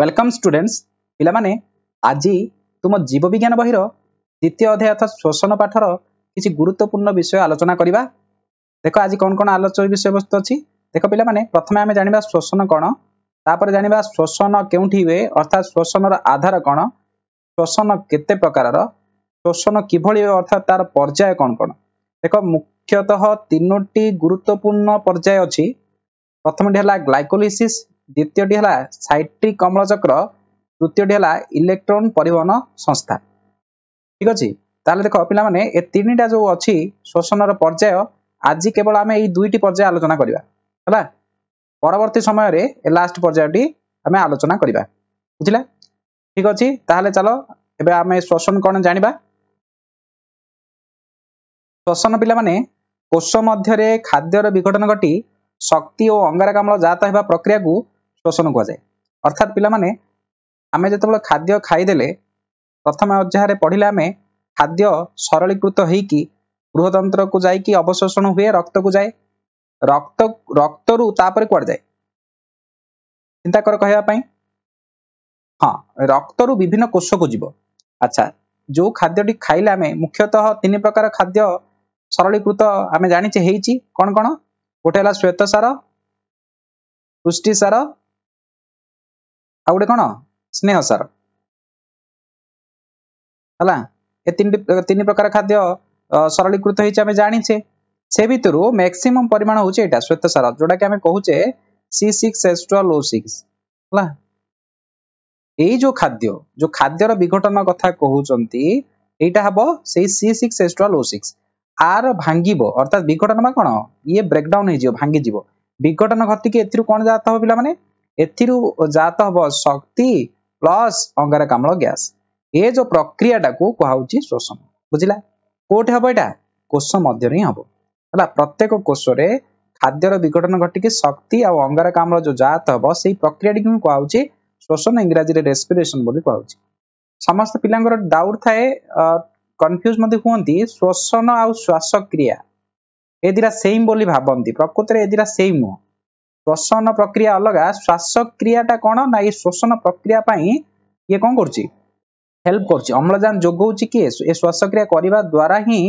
Welcome students ପିଲାମାନେ ଆଜି ତୁମ ଜୀବବିଜ୍ଞାନ ବହିର ଦ୍ୱିତୀୟ ଅଧ୍ୟାୟ ଅର୍ଥାତ୍ ଶୋଷଣ ପାଠର କିଛି ଗୁରୁତ୍ୱପୂର୍ଣ୍ଣ ବିଷୟ ଆଲୋଚନା କରିବା ଦେଖ ଆଜି କ'ଣ କ'ଣ ଆଲୋଚନା ବିଷୟବସ୍ତୁ ଅଛି ଦେଖ ପିଲାମାନେ ପ୍ରଥମେ ଆମେ ଜାଣିବା ଶୋଷଣ କ'ଣ ତାପରେ ଜାଣିବା ଶୋଷଣ କେଉଁଠି ହୁଏ ଅର୍ଥାତ୍ ଶୋଷଣର ଆଧାର କ'ଣ ଶୋଷଣ କେତେ ପ୍ରକାରର ଶୋଷଣ କିଭଳି ହୁଏ ଅର୍ଥାତ୍ ତାର ପର୍ଯ୍ୟାୟ କ'ଣ କ'ଣ ଦେଖ ମୁଖ୍ୟତଃ ତିନୋଟି ଗୁରୁତ୍ୱପୂର୍ଣ୍ଣ ପର୍ଯ୍ୟାୟ ଅଛି ପ୍ରଥମଟି ହେଲା ଗ୍ଲାଇକୋଲିସିସ୍ দ্বিতীয়টি হল সাইট্রিক অম্লচক্র তৃতীয়টি হল ইলেকট্রন পরিবহন সংস্থা ঠিক আছে তাহলে দেখো পিলামানে এ তিনটা যে অছি শোষণর পর্যায় আজি কেবল আমি এই দুইটি পর্যায় আলোচনা করিবা হলা পরবর্তী সময়রে এ লাস্ট পর্যায়টি আমি আলোচনা করিবা বুঝিলা ঠিক আছে তাহলে চলো এবে আমি শোষণ কোন জানিবা শোষণ পিলামানে কোষ মধ্যে খাদ্যর বিঘটন ঘটি শক্তি ও অঙ্গারকাম্ল জাত হওয়া প্রক্রিয়া ଶୋଷଣ କୁହାଯାଏ ଅର୍ଥାତ୍ ପିଲାମାନେ ଆମେ ଯେତେବେଳେ ଖାଦ୍ୟ ଖାଇଦେଲେ ପ୍ରଥମ ଅଧ୍ୟାୟରେ ପଢ଼ିଲେ ଆମେ ଖାଦ୍ୟ ସରଳୀକୃତ ହେଇକି ଗୃହତନ୍ତ୍ରକୁ ଯାଇକି ଅବଶୋଷଣ ହୁଏ ରକ୍ତକୁ ଯାଏ ରକ୍ତ ରକ୍ତରୁ ତାପରେ କୁଆଡ଼େ ଯାଏ ଚିନ୍ତା କର କହିବା ପାଇଁ ହଁ ରକ୍ତରୁ ବିଭିନ୍ନ କୋଷକୁ ଯିବ ଆଚ୍ଛା ଯୋଉ ଖାଦ୍ୟଟି ଖାଇଲେ ଆମେ ମୁଖ୍ୟତଃ ତିନି ପ୍ରକାର ଖାଦ୍ୟ ସରଳୀକୃତ ଆମେ ଜାଣିଛେ ହେଇଛି କ'ଣ କ'ଣ ଗୋଟେ ହେଲା ଶ୍ୱେତ ସାର ପୁଷ୍ଟି ସାର ଆଉ ଗୋଟେ କ'ଣ ସ୍ନେହ ସାର ହେଲା ଏ ତିନି ତିନି ପ୍ରକାର ଖାଦ୍ୟ ସରଳୀକୃତ ହେଇଛି ଆମେ ଜାଣିଛେ ସେ ଭିତରୁ ମ୍ୟାକ୍ସିମମ୍ ପରିମାଣ ହେଉଛି ଏଇଟା ଶ୍ୱେତ ସାର ଯୋଉଟାକି ଆମେ କହୁଛେ C six S twelve O six ହେଲା ଏଇ ଯୋଉ ଖାଦ୍ୟ ଯୋଉ ଖାଦ୍ୟର ବିଘଟନ କଥା କହୁଛନ୍ତି ଏଇଟା ହବ ସେଇ C six S twelve O six ଆର ଭାଙ୍ଗିବ ଅର୍ଥାତ୍ ବିଘଟନ ବା କ'ଣ ଇଏ ବ୍ରେକଡାଉନ୍ ହେଇଯିବ ଭାଙ୍ଗିଯିବ ବିଘଟନ ଘଟିକି ଏଥିରୁ କ'ଣ ଜାତ ହବ ପିଲାମାନେ ଏଥିରୁ ଜାତ ହେବ ଶକ୍ତି ପ୍ଲସ୍ ଅଙ୍ଗାରକାମ୍ଳ ଗ୍ୟାସ୍ ଏ ଯୋଉ ପ୍ରକ୍ରିୟାଟାକୁ କୁହାହଉଛି ଶୋଷଣ ବୁଝିଲା କୋଉଠି ହବ ଏଇଟା କୋଷ ମଧ୍ୟରେ ହିଁ ହେବ ହେଲା ପ୍ରତ୍ୟେକ କୋଷରେ ଖାଦ୍ୟର ବିଘଟନ ଘଟିକି ଶକ୍ତି ଆଉ ଅଙ୍ଗାରକାମ୍ଳ ଯେଉଁ ଜାତ ହବ ସେଇ ପ୍ରକ୍ରିୟାଟିକୁ ହିଁ କୁହାହଉଛି ଶୋଷଣ ଇଂରାଜୀରେ ରେସ୍ପିରେସନ ବୋଲି କୁହାହଉଛି ସମସ୍ତ ପିଲାଙ୍କର ଡାଉଟ୍ ଥାଏ କନଫ୍ୟୁଜ୍ ମଧ୍ୟ ହୁଅନ୍ତି ଶୋଷଣ ଆଉ ଶ୍ୱାସକ୍ରିୟା ଏ ଦିଟା ସେମ୍ ବୋଲି ଭାବନ୍ତି ପ୍ରକୃତରେ ଏ ଦିଟା ସେମ୍ ନୁହଁ প্রসন্ন প্রক্রিয়া অলগা শ্বাসক্রিয়াটা কোণ না এই শোষণ প্রক্রিয়া পাই ইয়ে কোণ করছি হেল্প করছি অম্লজান যোগাউছি কি এ শ্বাসক্রিয়া করা দ্বারা হি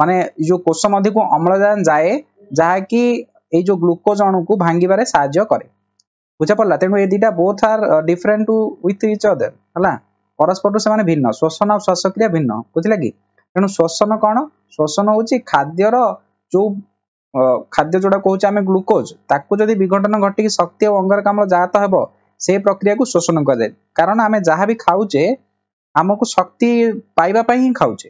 মানে যে কোষ মধ্যকু অম্লজান যায় যা কি এই যে গ্লুকোজ অণুকু ভাঙ্গিবারে সাহায্য করে বুঝা পড়লা তেমন এই দুইটা বোথ আর different to with each other হলা পরস্পরটু সে ভিন্ন শোষণ আর শ্বাসক্রিয়া ভিন্ন বুঝলে কি তেমন শোষণ কোণ শোষণ হচ্ছে খাদ্যর যে ଖାଦ୍ୟ ଯୋଉଟା କହୁଛେ ଆମେ ଗ୍ଲୁକୋଜ ତାକୁ ଯଦି ବିଘଟନ ଘଟିକି ଶକ୍ତି ଆଉ ଅଙ୍ଗାରକାମ୍ଳ ଜାତ ହେବ ସେ ପ୍ରକ୍ରିୟାକୁ ଶୋଷଣ କୁହାଯାଏ କାରଣ ଆମେ ଯାହା ବି ଖାଉଛେ ଆମକୁ ଶକ୍ତି ପାଇବା ପାଇଁ ହିଁ ଖାଉଛେ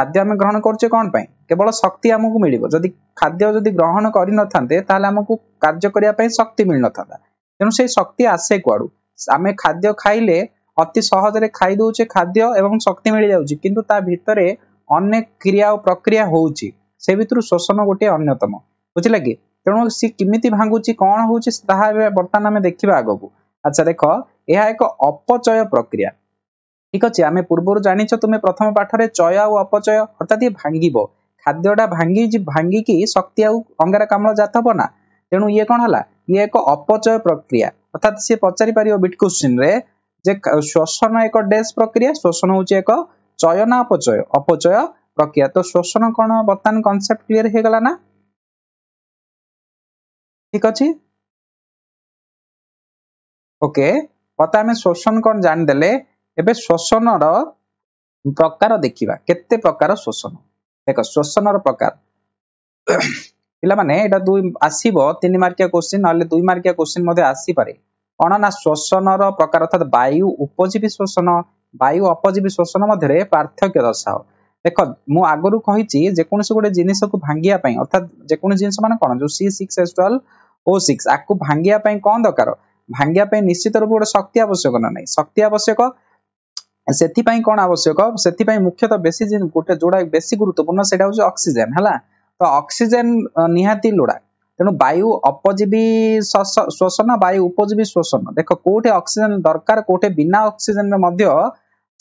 ଖାଦ୍ୟ ଆମେ ଗ୍ରହଣ କରୁଛେ କ'ଣ ପାଇଁ କେବଳ ଶକ୍ତି ଆମକୁ ମିଳିବ ଯଦି ଖାଦ୍ୟ ଯଦି ଗ୍ରହଣ କରିନଥାନ୍ତେ ତାହେଲେ ଆମକୁ କାର୍ଯ୍ୟ କରିବା ପାଇଁ ଶକ୍ତି ମିଳିନଥାନ୍ତା ତେଣୁ ସେଇ ଶକ୍ତି ଆସେ କୁଆଡ଼ୁ ଆମେ ଖାଦ୍ୟ ଖାଇଲେ ଅତି ସହଜରେ ଖାଇ ଦଉଛେ ଖାଦ୍ୟ ଏବଂ ଶକ୍ତି ମିଳିଯାଉଛି କିନ୍ତୁ ତା ଭିତରେ ଅନେକ କ୍ରିୟା ଓ ପ୍ରକ୍ରିୟା ହଉଛି ସେ ଭିତରୁ ଶୋଷଣ ଗୋଟିଏ ଅନ୍ୟତମ ବୁଝିଲା କି ତେଣୁ ସେ କେମିତି ଭାଙ୍ଗୁଛି କ'ଣ ହଉଛି ତାହା ଏବେ ବର୍ତ୍ତମାନ ଆମେ ଦେଖିବା ଆଗକୁ ଆଚ୍ଛା ଦେଖ ଏହା ଏକ ଅପଚୟ ପ୍ରକ୍ରିୟା ଠିକ ଅଛି ଆମେ ପୂର୍ବରୁ ଜାଣିଛ ତୁମେ ପ୍ରଥମ ପାଠରେ ଚୟ ଆଉ ଅପଚୟ ଅର୍ଥାତ୍ ଇଏ ଭାଙ୍ଗିବ ଖାଦ୍ୟଟା ଭାଙ୍ଗି ଭାଙ୍ଗିକି ଶକ୍ତି ଆଉ ଅଙ୍ଗାରକାମ୍ଳ ଜାତ ହବ ନା ତେଣୁ ଇଏ କ'ଣ ହେଲା ଇଏ ଏକ ଅପଚୟ ପ୍ରକ୍ରିୟା ଅର୍ଥାତ୍ ସିଏ ପଚାରି ପାରିବ ବିଟ୍ କୋଶ୍ଚିନ୍ରେ ଯେ ଶୋଷଣ ଏକ ଡେସ୍ ପ୍ରକ୍ରିୟା ଶୋଷଣ ହେଉଛି ଏକ ଚୟ ନା ଅପଚୟ ଅପଚୟ প্রক্রিয়া তো শোষণ কোণ বর্তমান কনসেপ্ট ক্লিয়ার হয়ে গলা না ঠিক আছে ওকে বর্তমানে শোষণ কোণ জানিদেলে এবে শোষণর প্রকার দেখিবা কেতে প্রকার শোষণ দেখ শোষণর প্রকার ପିଲାମାନେ ଏଇଟା ଦୁଇ ଆସିବ ତିନି ମାର୍କିଆ କୋଶ୍ଚିନ୍ ନହେଲେ ଦୁଇ ମାର୍କିଆ କୋଶ୍ଚିନ୍ ମଧ୍ୟ ଆସିପାରେ କ'ଣ ନା ଶୋଷଣର ପ୍ରକାର ଅର୍ଥାତ୍ ବାୟୁ ଉପଜୀବୀ ଶୋଷଣ ବାୟୁ ଅପଜୀବୀ ଶୋଷଣ ମଧ୍ୟରେ ପାର୍ଥକ୍ୟ ଦର୍ଶାଅ ଦେଖ ମୁଁ ଆଗରୁ କହିଛି ଯେକୌଣସି ଗୋଟେ ଜିନିଷକୁ ଭାଙ୍ଗିବା ପାଇଁ ଅର୍ଥାତ ଯେକୌଣସି ଜିନିଷ ମାନେ କ'ଣ ଯୋଉ C six S twelve O six ଆକୁ ଭାଙ୍ଗିବା ପାଇଁ କ'ଣ ଦରକାର ଭାଙ୍ଗିବା ପାଇଁ ନିଶ୍ଚିତ ରୂପେ ଗୋଟେ ଶକ୍ତି ଆବଶ୍ୟକ ନା ନାହିଁ ଶକ୍ତି ଆବଶ୍ୟକ ସେଥିପାଇଁ କ'ଣ ଆବଶ୍ୟକ ସେଥିପାଇଁ ମୁଖ୍ୟତଃ ବେଶୀ ଜିନିଷ ଗୋଟେ ଯୋଉଟା ବେଶୀ ଗୁରୁତ୍ୱପୂର୍ଣ୍ଣ ସେଇଟା ହଉଛି ଅକ୍ସିଜେନ ହେଲା ତ ଅକ୍ସିଜେନ ନିହାତି ଲୋଡ଼ା ତେଣୁ ବାୟୁ ଅପଜୀବୀ ଶୋଷଣ ବାୟୁ ଉପଜୀବୀ ଶୋଷଣ ଦେଖ କୋଉଠି ଅକ୍ସିଜେନ ଦରକାର କୋଉଠି ବିନା ଅକ୍ସିଜେନରେ ମଧ୍ୟ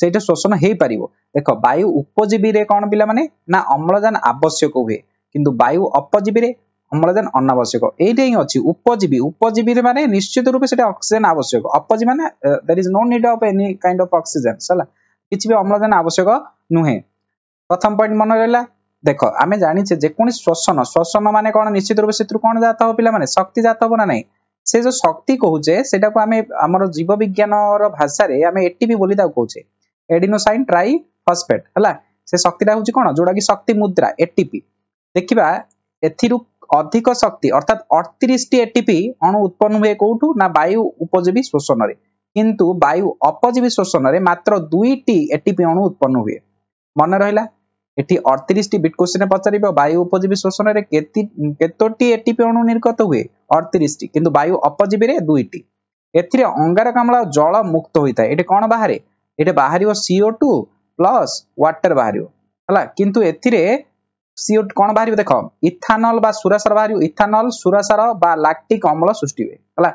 ସେଇଟା ଶୋଷଣ ହେଇପାରିବ ଦେଖ ବାୟୁ ଉପଜୀବୀରେ କ'ଣ ପିଲାମାନେ ନା ଅମ୍ଳଜାନ ଆବଶ୍ୟକ ହୁଏ କିନ୍ତୁ ବାୟୁ ଅପଜୀବୀରେ ଅମ୍ଳଜାନ ଅନାବଶ୍ୟକ ଏଇଟା ହିଁ ଅଛି ଉପଜୀବୀ ଉପଜୀବୀରେ ମାନେ ନିଶ୍ଚିତ ରୂପେ ସେଟା ଅକ୍ସିଜେନ ଆବଶ୍ୟକ ଅପଜୀବୀ ମାନେ there is no need of any kind of oxygen ହେଲା କିଛି ବି ଅମ୍ଳଜାନ ଆବଶ୍ୟକ ନୁହେଁ ପ୍ରଥମ ପଏଣ୍ଟ ମନେ ରହିଲା ଦେଖ ଆମେ ଜାଣିଛେ ଯେକୌଣସି ଶ୍ଵସନ ଶ୍ଵସନ ମାନେ କ'ଣ ନିଶ୍ଚିତ ରୂପେ ସେଥିରୁ କ'ଣ ଜାତ ହବ ପିଲାମାନେ ଶକ୍ତି ଜାତ ହବ ନା ନାହିଁ ସେ ଯୋଉ ଶକ୍ତି କହୁଛେ ସେଟାକୁ ଆମେ ଆମର ଜୀବ ବିଜ୍ଞାନର ଭାଷାରେ ଆମେ ଏଟିପି ବୋଲି ତାକୁ କହୁଛେ ଏଡିନୋସାଇନ୍ ଟ୍ରାଇ ଫସଫେଟ୍ ହେଲା ସେ ଶକ୍ତିଟା ହେଉଛି କ'ଣ ଯୋଉଟାକି ଶକ୍ତି ମୁଦ୍ରା ଏଟିପି ଦେଖିବା ଏଥିରୁ ଅଧିକ ଶକ୍ତି ଅର୍ଥାତ୍ ଅଠତିରିଶଟି ଏଟିପି ଅଣୁ ଉତ୍ପନ୍ନ ହୁଏ କୋଉଠୁ ନା ବାୟୁ ଉପଜୀବୀ ଶୋଷଣରେ କିନ୍ତୁ ବାୟୁ ଅପଜୀବୀ ଶୋଷଣରେ ମାତ୍ର ଦୁଇଟି ଏଟିପି ଅଣୁ ଉତ୍ପନ୍ନ ହୁଏ ମନେ ରହିଲା ଏଠି ଅଠତିରିଶଟି ବିଟ୍ କୋଶ୍ଚିନ୍ ପଚାରିବ ବାୟୁ ଉପଜୀବୀ ଶୋଷଣରେ କେତୋଟି ଏଟିପି ଅଣୁ ନିର୍ଗତ ହୁଏ ଅଠତିରିଶଟି କିନ୍ତୁ ବାୟୁ ଅପଜୀବୀରେ ଦୁଇଟି ଏଥିରେ ଅଙ୍ଗାରକାମ୍ଳ ଜଳ ମୁକ୍ତ ହୋଇଥାଏ ଏଠି କ'ଣ ବାହାରେ ଏଠି ବାହାରିବ ସିଓ ଟୁ ପ୍ଲସ୍ ୱାଟର ବାହାରିବ ହେଲା କିନ୍ତୁ ଏଥିରେ ସିଓ କ'ଣ ବାହାରିବ ଦେଖ ଇଥାନଲ ବା ସୁରାସାର ବାହାରିବ ଇଥାନଲ ସୁରାସାର ବା ଲାକ୍ଟିକ୍ ଅମ୍ଳ ସୃଷ୍ଟି ହୁଏ ହେଲା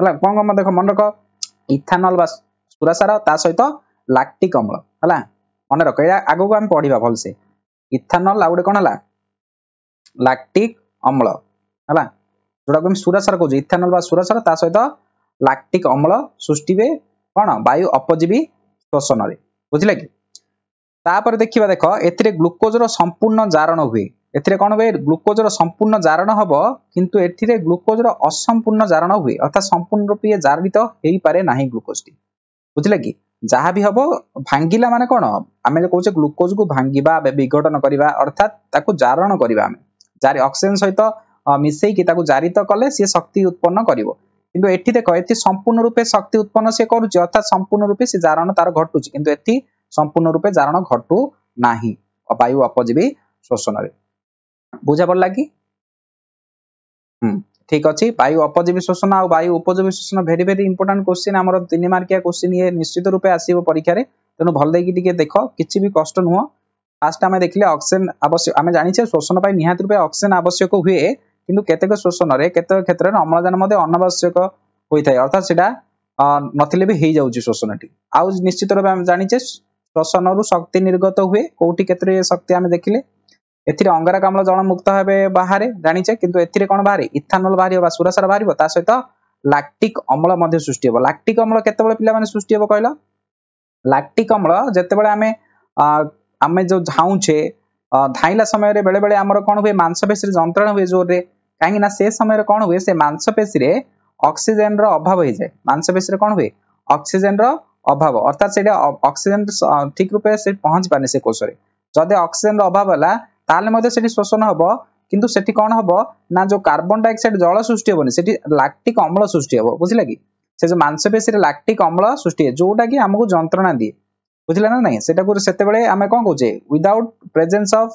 ହେଲା କ'ଣ କ'ଣ ଦେଖ ମନେ ରଖ ଇଥାନଲ ବା ସୁରାସାର ତା ସହିତ ଲାକ୍ଟିକ୍ ଅମ୍ଳ ହେଲା ମନେ ରଖ ଏହା ଆଗକୁ ଆମେ ପଢିବା ଭଲସେ ଇଥାନଲ ଆଉ ଗୋଟେ କ'ଣ ହେଲା ଲାକ୍ଟିକ୍ ଅମ୍ଳ ହେଲା ଯୋଉଟାକୁ ଆମେ ସୁରାସାର କହୁଛୁ ଇଥାନଲ ବା ସୁରାସାର ତା ସହିତ ଲାକ୍ଟିକ୍ ଅମ୍ଳ ସୃଷ୍ଟି ହୁଏ କ'ଣ ବାୟୁ ଅପଜୀବୀ প্রশ্নরে বুঝলে কি তাপরে দেখিবা দেখ এতে গ্লুকোজর সম্পূর্ণ জারণ হুয়ে এতে কোণ হুয়ে গ্লুকোজর সম্পূর্ণ জারণ হব কিন্তু এটিরে গ্লুকোজর অসম্পূর্ণ জারণ হুয়ে অর্থাৎ সম্পূর্ণ রূপে জারণিত হইপারে না গ্লুকোজটি বুঝলে কি ଯାହା ବି ହବ ଭାଙ୍ଗିଲା ମାନେ କ'ଣ ଆମେ ଯୋଉ କହୁଛେ ଗ୍ଲୁକୋଜକୁ ଭାଙ୍ଗିବା ବିଘଟନ କରିବା ଅର୍ଥାତ୍ ତାକୁ ଜାରଣ କରିବା ଆମେ ଜାରି ଅକ୍ସିଜେନ ସହିତ ମିଶେଇକି ତାକୁ ଜାରିତ କଲେ ସିଏ ଶକ୍ତି ଉତ୍ପନ୍ନ କରିବ কিন্তু এটি ଦେଖ এটি সম্পূর্ণ রূপে শক্তি উৎপন্ন সে କରୁଛି অর্থাৎ সম্পূর্ণ রূপে সে জারণ তার ଘଟୁଛି কিন্তু এটি সম্পূর্ণ রূপে জারণ ঘটু ନାହିଁ ବାୟୁ ଅପଜୀବୀ শোষণরে ବୁଝା ପଡ଼ିଲା କି ହୁଁ ঠিক আছে বায়ু অপজীবী শোষণ আর বায়ু উপজীবী শোষণ ভেরি ভেরি ইম্পর্টাট কোশ্চিন আমার তিন মার্কিয়া কোশ্চিন ইয়ে নিশ্চিত রূপে আসব পরীক্ষার তেমন ভাল দেখি টিকি দেখ কিছু বি কষ্ট নুহ ফার্স্ট আমি দেখলে অক্সিজেন আবশ্যক আমি জানিছে শোষণ পাই নিহতি রূপে অক্সিজেন আবশ্যক হুয়ে କିନ୍ତୁ କେତେକ ଶୋଷଣରେ କେତେକ କ୍ଷେତ୍ରରେ ଅମ୍ଳଜାନ ମଧ୍ୟ ଅନାବଶ୍ୟକ ହୋଇଥାଏ ଅର୍ଥାତ୍ ସେଟା ନଥିଲେ ବି ହେଇଯାଉଛି ଶୋଷଣଟି ଆଉ ନିଶ୍ଚିତ ଭାବେ ଆମେ ଜାଣିଛେ ଶୋଷଣରୁ ଶକ୍ତି ନିର୍ଗତ ହୁଏ କୋଉଠି କ୍ଷେତ୍ରରେ ଶକ୍ତି ଆମେ ଦେଖିଲେ ଏଥିରେ ଅଙ୍ଗାରକାମ୍ଳ ଜଳମୁକ୍ତ ଭାବେ ବାହାରେ ଜାଣିଛେ କିନ୍ତୁ ଏଥିରେ କ'ଣ ବାହାରେ ଇଥାନଲ ବାହାରିବ ବା ସୁରାସାର ବାହାରିବ ତା ସହିତ ଲାକ୍ଟିକ୍ ଅମ୍ଳ ମଧ୍ୟ ସୃଷ୍ଟି ହେବ ଲାକ୍ଟିକ୍ ଅମ୍ଳ କେତେବେଳେ ପିଲାମାନେ ସୃଷ୍ଟି ହେବ କହିଲ ଲାକ୍ଟିକ୍ ଅମ୍ଳ ଯେତେବେଳେ ଆମେ ଆମେ ଯୋଉ ଝାଉଁଛେ ଧାଇଁଲା ସମୟରେ ବେଳେବେଳେ ଆମର କ'ଣ ହୁଏ ମାଂସପେଶୀରେ ଯନ୍ତ୍ରଣା ହୁଏ ଜୋରରେ କାହିଁକିନା ସେ ସମୟରେ କ'ଣ ହୁଏ ସେ ମାଂସପେଶୀରେ ଅକ୍ସିଜେନର ଅଭାବ ହେଇଯାଏ ମାଂସପେଶୀରେ କ'ଣ ହୁଏ ଅକ୍ସିଜେନର ଅଭାବ ଅର୍ଥାତ୍ ସେଇଟା ଅକ୍ସିଜେନ ଠିକ ରୂପେ ସେ ପହଞ୍ଚି ପାରେନି ସେ କୋଷରେ ଯଦି ଅକ୍ସିଜେନର ଅଭାବ ହେଲା ତାହେଲେ ମଧ୍ୟ ସେଠି ଶୋଷଣ ହବ କିନ୍ତୁ ସେଠି କ'ଣ ହବ ନା ଯୋଉ କାର୍ବନ ଡାଇଅକ୍ସାଇଡ ଜଳ ସୃଷ୍ଟି ହବନି ସେଠି ଲାକ୍ଟିକ ଅମ୍ଳ ସୃଷ୍ଟି ହବ ବୁଝିଲା କି ସେ ଯୋଉ ମାଂସପେଶୀରେ ଲାକ୍ଟିକ ଅମ୍ଳ ସୃଷ୍ଟି ହୁଏ ଯୋଉଟା କି ଆମକୁ ଯନ୍ତ୍ରଣା ଦିଏ ବୁଝିଲା ନା ନାହିଁ ସେଟାକୁ ସେତେବେଳେ ଆମେ କ'ଣ କହୁଛେ ୱିଦାଉଟ୍ ପ୍ରେଜେନ୍ସ ଅଫ୍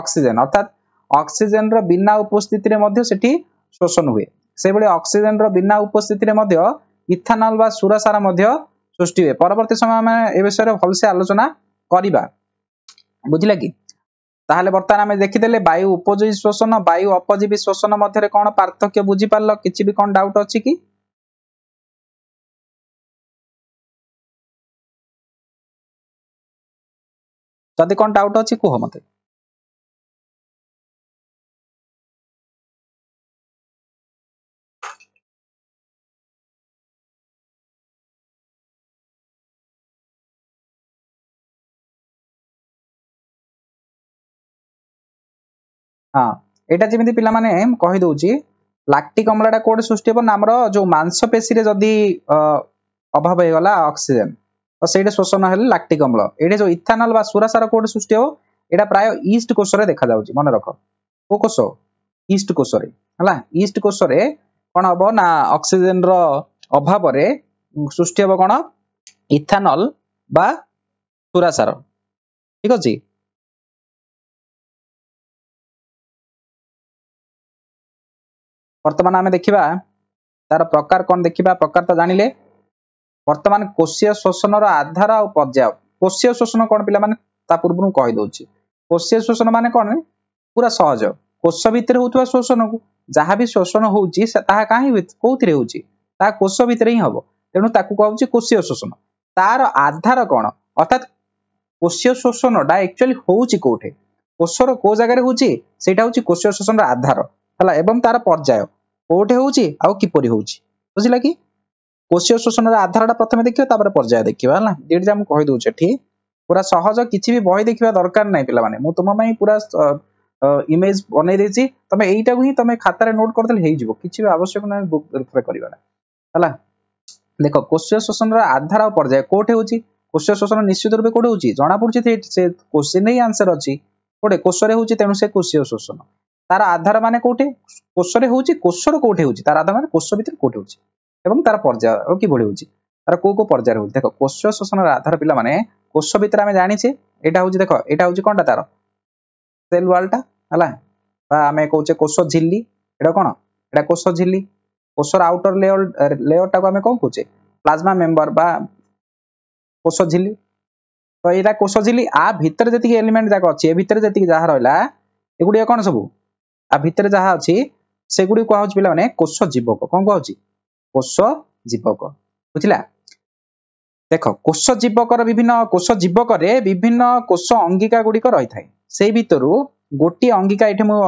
ଅକ୍ସିଜେନ ଅର୍ଥାତ୍ ଅକ୍ସିଜେନର ବିନା ଉପସ୍ଥିତିରେ ମଧ୍ୟ ସେଠି ଶୋଷଣ ହୁଏ ସେଭଳି ଅକ୍ସିଜେନର ବିନା ଉପସ୍ଥିତିରେ ମଧ୍ୟ ଇଥାନଲ ବା ସୁରସାର ମଧ୍ୟ ସୃଷ୍ଟି ହୁଏ ପରବର୍ତ୍ତୀ ସମୟ ଆମେ ଏ ବିଷୟରେ ଭଲସେ ଆଲୋଚନା କରିବା ବୁଝିଲା କି ତାହେଲେ ବର୍ତ୍ତମାନ ଆମେ ଦେଖିଦେଲେ ବାୟୁ ଉପଯୋଗୀ ଶୋଷଣ ବାୟୁ ଅପଜୀବୀ ଶୋଷଣ ମଧ୍ୟରେ କ'ଣ ପାର୍ଥକ୍ୟ ବୁଝିପାରିଲ କିଛି ବି କ'ଣ ଡାଉଟ୍ ଅଛି କି ଯଦି କ'ଣ ଡାଉଟ୍ ଅଛି କୁହ ମୋତେ ହଁ ଏଇଟା ଯେମିତି ପିଲାମାନେ କହିଦେଉଛି ଲାକ୍ଟିକ ଅମ୍ଳଟା କୋଉଠି ସୃଷ୍ଟି ହେବ ନା ଆମର ଯୋଉ ମାଂସପେଶୀରେ ଯଦି ଅଭାବ ହେଇଗଲା ଅକ୍ସିଜେନ୍ ତ ସେଇଟା ଶୋଷଣ ହେଲେ ଲାକ୍ଟିକ ଅମ୍ଳ ଏଇଟା ଯୋଉ ଇଥାନଲ ବା ସୁରାସାର କୋଉଠି ସୃଷ୍ଟି ହେବ ଏଇଟା ପ୍ରାୟ ଇଷ୍ଟ କୋଷରେ ଦେଖାଯାଉଛି ମନେ ରଖ କୋଉ କୋଷ ଇଷ୍ଟ କୋଷରେ ହେଲା ଇଷ୍ଟ କୋଷରେ କ'ଣ ହବ ନା ଅକ୍ସିଜେନର ଅଭାବରେ ସୃଷ୍ଟି ହେବ କ'ଣ ଇଥାନଲ ବା ସୁରାସାର ଠିକ ଅଛି ବର୍ତ୍ତମାନ ଆମେ ଦେଖିବା ତାର ପ୍ରକାର କ'ଣ ଦେଖିବା ପ୍ରକାର ତ ଜାଣିଲେ ବର୍ତ୍ତମାନ କୋଷୀୟ ଶୋଷଣର ଆଧାର ଆଉ ପର୍ଯ୍ୟାୟ କୋଷୀୟ ଶୋଷଣ କ'ଣ ପିଲାମାନେ ତା ପୂର୍ବରୁ କହିଦେଉଛି କୋଷୀୟ ଶୋଷଣ ମାନେ କ'ଣ ପୁରା ସହଜ କୋଷ ଭିତରେ ହଉଥିବା ଶୋଷଣକୁ ଯାହା ବି ଶୋଷଣ ହଉଛି ତାହା କାହିଁ କୋଉଥିରେ ହଉଛି ତାହା କୋଷ ଭିତରେ ହିଁ ହବ ତେଣୁ ତାକୁ କହୁଛି କୋଷୀୟ ଶୋଷଣ ତାର ଆଧାର କ'ଣ ଅର୍ଥାତ୍ କୋଷୀୟ ଶୋଷଣଟା ଆକ୍ଚୁଆଲି ହଉଛି କୋଉଠି କୋଷର କୋଉ ଜାଗାରେ ହଉଛି ସେଇଟା ହଉଛି କୋଷୀୟ ଶୋଷଣର ଆଧାର ହେଲା ଏବଂ ତାର ପର୍ଯ୍ୟାୟ କୋଉଠି ହେଉଛି ଆଉ କିପରି ହେଉଛି ବୁଝିଲା କି କୋଷୀୟ ଶୋଷଣର ଆଧାରଟା ପ୍ରଥମେ ଦେଖିବା ତାପରେ ପର୍ଯ୍ୟାୟ ଦେଖିବା ହେଲା ଯେମିତି ମୁଁ କହିଦେଉଛୁ ଏଠି ପୁରା ସହଜ କିଛି ବି ବହି ଦେଖିବା ଦରକାର ନାହିଁ ପିଲାମାନେ ମୁଁ ତୁମ ପାଇଁ ପୁରା ଇମେଜ ବନେଇ ଦେଇଛି ତମେ ଏଇଟାକୁ ହିଁ ତମେ ଖାତାରେ ନୋଟ୍ କରିଦେଲେ ହେଇଯିବ କିଛି ବି ଆବଶ୍ୟକ ନାହିଁ ବୁକ୍ ରେଫର କରିବା ହେଲା ଦେଖ କୋଷୀୟ ଶୋଷଣର ଆଧାର ଆଉ ପର୍ଯ୍ୟାୟ କୋଉଠି ହେଉଛି କୋଷୀୟ ଶୋଷଣ ନିଶ୍ଚିତ ରୂପେ କୋଉଠି ହେଉଛି ଜଣାପଡ଼ୁଛି ସେ କୋଶ୍ଚିନ୍ ହିଁ ଆନ୍ସର ଅଛି କୋଉଠି କୋଷରେ ହେଉଛି ତେଣୁ ସେ କୋଷୀୟ ଶୋଷଣ ତାର ଆଧାର ମାନେ କୋଉଠି କୋଷରେ ହଉଛି କୋଷରୁ କୋଉଠି ହଉଛି ତାର ଆଧାର ମାନେ କୋଷ ଭିତରେ କୋଉଠି ହଉଛି ଏବଂ ତାର ପର୍ଯ୍ୟାୟ କିଭଳି ହଉଛି ତାର କୋଉ କୋଉ ପର୍ଯ୍ୟାୟରେ ହଉଛି ଦେଖ କୋଷ ଶୋଷଣର ଆଧାର ପିଲାମାନେ କୋଷ ଭିତରେ ଆମେ ଜାଣିଛେ ଏଇଟା ହଉଛି ଦେଖ ଏଇଟା ହଉଛି କଣଟା ତାର ସେଲ୍ ୱାଲଟା ହେଲା বা ଆମେ କହୁଛେ କୋଷ ଝିଲ୍ଲି ଏଇଟା କଣ ଏଇଟା କୋଷ ଝିଲ୍ଲି কোষর আউটর লেয়ার লেয়ারটাকে আমি কম কুচে প্লাজমা মেম্বর বা কোষ ঝিলি তো এটা কোষ ঝিলি আ ভিতরে যেতিকি এলিমেন্ট যাক অছে এ ভিতরে যেতিকি যাহা রহিলা এগুড়িয়া কোন সবু ଆ ଭିତରେ ଯାହା ଅଛି ସେଗୁଡ଼ିକୁ କୁହାହଉଛି ପିଲାମାନେ କୋଷ ଜୀବକ କ'ଣ କୁହାହଉଛି କୋଷ ଜୀବକ ବୁଝିଲା ଦେଖ କୋଷ ଜୀବକର ବିଭିନ୍ନ କୋଷ ଜୀବକରେ ବିଭିନ୍ନ କୋଷ ଅଙ୍ଗିକା ଗୁଡ଼ିକ ରହିଥାଏ ସେଇ ଭିତରୁ ଗୋଟିଏ ଅଙ୍ଗିକା ଏଠି ମୁଁ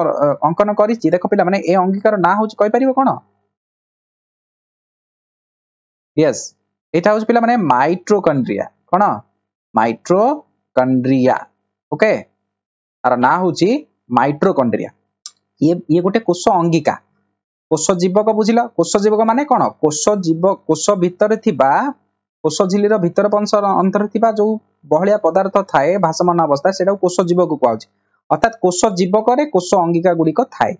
ଅଙ୍କନ କରିଛି ଦେଖ ପିଲାମାନେ ଏ ଅଙ୍ଗିକାର ନାଁ ହଉଛି କହିପାରିବ କ'ଣ ୟେସ୍ ଏଇଟା ହଉଛି ପିଲାମାନେ ମାଇଟ୍ରୋକଣ୍ଡ୍ରିଆ କ'ଣ ମାଇଟ୍ରୋକଣ୍ଡ୍ରିଆ ଓକେ ଆର ନାଁ ହଉଛି ମାଇଟ୍ରୋକଣ୍ଡ୍ରିଆ ଇଏ ଇଏ ଗୋଟେ କୋଷ ଅଙ୍ଗିକା କୋଷ ଜୀବକ ବୁଝିଲ କୋଷ ଜୀବକ ମାନେ କ'ଣ କୋଷ ଜୀବ କୋଷ ଭିତରେ ଥିବା କୋଷ ଝିଲିର ଭିତର ଅନ୍ତରେ ଥିବା ଯୋଉ ବହଳିଆ ପଦାର୍ଥ ଥାଏ ଭାସମାନ ଅବସ୍ଥା ସେଟାକୁ କୋଷ ଜୀବକ କୁହାଯାଉଛି ଅର୍ଥାତ୍ କୋଷ ଜୀବକରେ କୋଷ ଅଙ୍ଗିକା ଗୁଡ଼ିକ ଥାଏ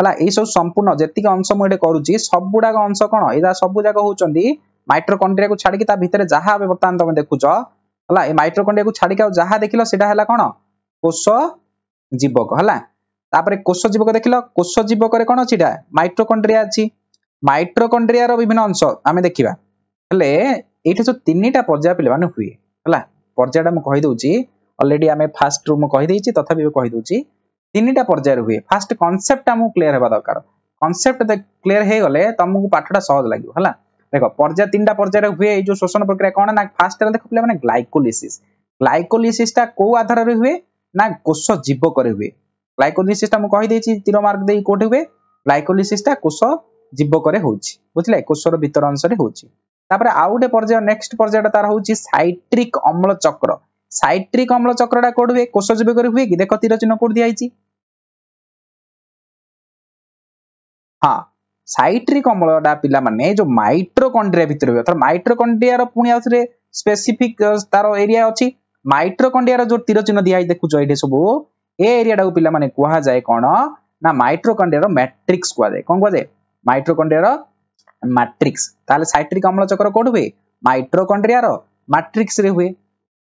ହେଲା ଏଇସବୁ ସମ୍ପୂର୍ଣ୍ଣ ଯେତିକି ଅଂଶ ମୁଁ ଏଠି କରୁଛି ସବୁଗୁଡାକ ଅଂଶ କ'ଣ ଏଇଟା ସବୁ ଯାକ ହଉଛନ୍ତି ମାଇଟ୍ରୋକଣ୍ଡ୍ରିଆକୁ ଛାଡ଼ିକି ତା ଭିତରେ ଯାହା ଏବେ ବର୍ତ୍ତମାନ ତମେ ଦେଖୁଛ ହେଲା ଏ ମାଇଟ୍ରୋକଣ୍ଡ୍ରିଆକୁ ଛାଡ଼ିକି ଆଉ ଯାହା ଦେଖିଲ ସେଟା ହେଲା କ'ଣ କୋଷ ଜୀବକ ହେଲା তাপরে কোষ জীবক দেখিল কোষ জীবকরে কোণ অছি এটা মাইট্রোকন্ড্রিয়া আছে মাইট্রোকন্ড্রিয়ার বিভিন্ন অংশ আমি দেখিবা ହେଲେ ଏଇଠି ଯୋଉ ତିନିଟା ପର୍ଯ୍ୟାୟ ପିଲାମାନେ ହୁଏ ହେଲା ପର୍ଯ୍ୟାୟଟା ମୁଁ କହିଦେଉଛି ଅଲରେଡି ଆମେ ଫାର୍ଷ୍ଟରୁ ମୁଁ କହିଦେଇଛି ତଥାପି ବି କହିଦେଉଛି ତିନିଟା ପର୍ଯ୍ୟାୟରେ ହୁଏ ଫାର୍ଷ୍ଟ କନସେପ୍ଟଟା ଆମକୁ କ୍ଲିୟର ହେବା ଦରକାର କନସେପ୍ଟ କ୍ଲିୟର ହେଇଗଲେ ତମକୁ ପାଠଟା ସହଜ ଲାଗିବ ହେଲା ଦେଖ ପର୍ଯ୍ୟାୟ ତିନିଟା ପର୍ଯ୍ୟାୟରେ ହୁଏ ଏଇ ଯୋଉ ଶୋଷଣ ପ୍ରକ୍ରିୟା କ'ଣ ନା ଫାର୍ଷ୍ଟରେ ଦେଖ ପିଲାମାନେ ଗ୍ଲାଇକୋଲିସିସ୍ ଗ୍ଲାଇକୋଲିସିସ୍ଟା କୋଉ ଆଧାରରେ ହୁଏ ନା କୋଷ ଜୀବକରେ ହୁଏ ଗ୍ଲାଇକୋଲିସିସ୍ଟା ମୁଁ କହିଦେଇଛି ତୀର ମାର୍କ ଦେଇ କୋଉଠି ହୁଏ ଗ୍ଲାଇକୋଲିସିସ୍ଟା କୋଷ ଜୀବକରେ ହେଉଛି ବୁଝିଲେ କୋଷର ଭିତର ଅଂଶରେ ହେଉଛି ତାପରେ ଆଉ ଗୋଟେ ପର୍ଯ୍ୟାୟ ନେକ୍ସଟ ପର୍ଯ୍ୟାୟଟା ତାର ହେଉଛି ସାଇଟ୍ରିକ ଅମ୍ଳ ଚକ୍ର ସାଇଟ୍ରିକ ଅମ୍ଳ ଚକ୍ରଟା କୋଉଠି ହୁଏ କୋଷ ଜୀବକରେ ହୁଏ କି ଦେଖ ତୀର ଚିହ୍ନ କୋଉଠି ଦିଆହେଇଛି ହଁ ସାଇଟ୍ରିକ ଅମ୍ଳଟା ପିଲାମାନେ ଯୋଉ ମାଇଟ୍ରୋକଣ୍ଡ୍ରିଆ ଭିତରେ ହୁଏ ଅର୍ଥାৎ ମାଇଟ୍ରୋକଣ୍ଡ୍ରିଆର ପୁଣି ଆଉଥରେ ସ୍ପେସିଫିକ ତାର ଏରିଆ ଅଛି ମାଇଟ୍ରୋକଣ୍ଡ୍ରିଆର ଯୋଉ ତୀର ଚିହ୍ନ ଦିଆହେଇ ଦେଖୁଛ ଏଇଠି ସବୁ ଏ ଏରିଆଟାକୁ ପିଲାମାନେ କୁହାଯାଏ କ'ଣ ନା ମାଇଟ୍ରୋକଣ୍ଡିଆର ମ୍ୟାଟ୍ରିକ୍ସ କୁହାଯାଏ କ'ଣ କୁହାଯାଏ ମାଇଟ୍ରୋକଣ୍ଡିଆର ମାଟ୍ରିକ୍ସ ତାହେଲେ ସାଇଟ୍ରିକ ଅମ୍ଳ ଚକ୍ର କୋଉଠି ହୁଏ ମାଇଟ୍ରୋକଣ୍ଡିଆର ମାଟ୍ରିକ୍ସରେ ହୁଏ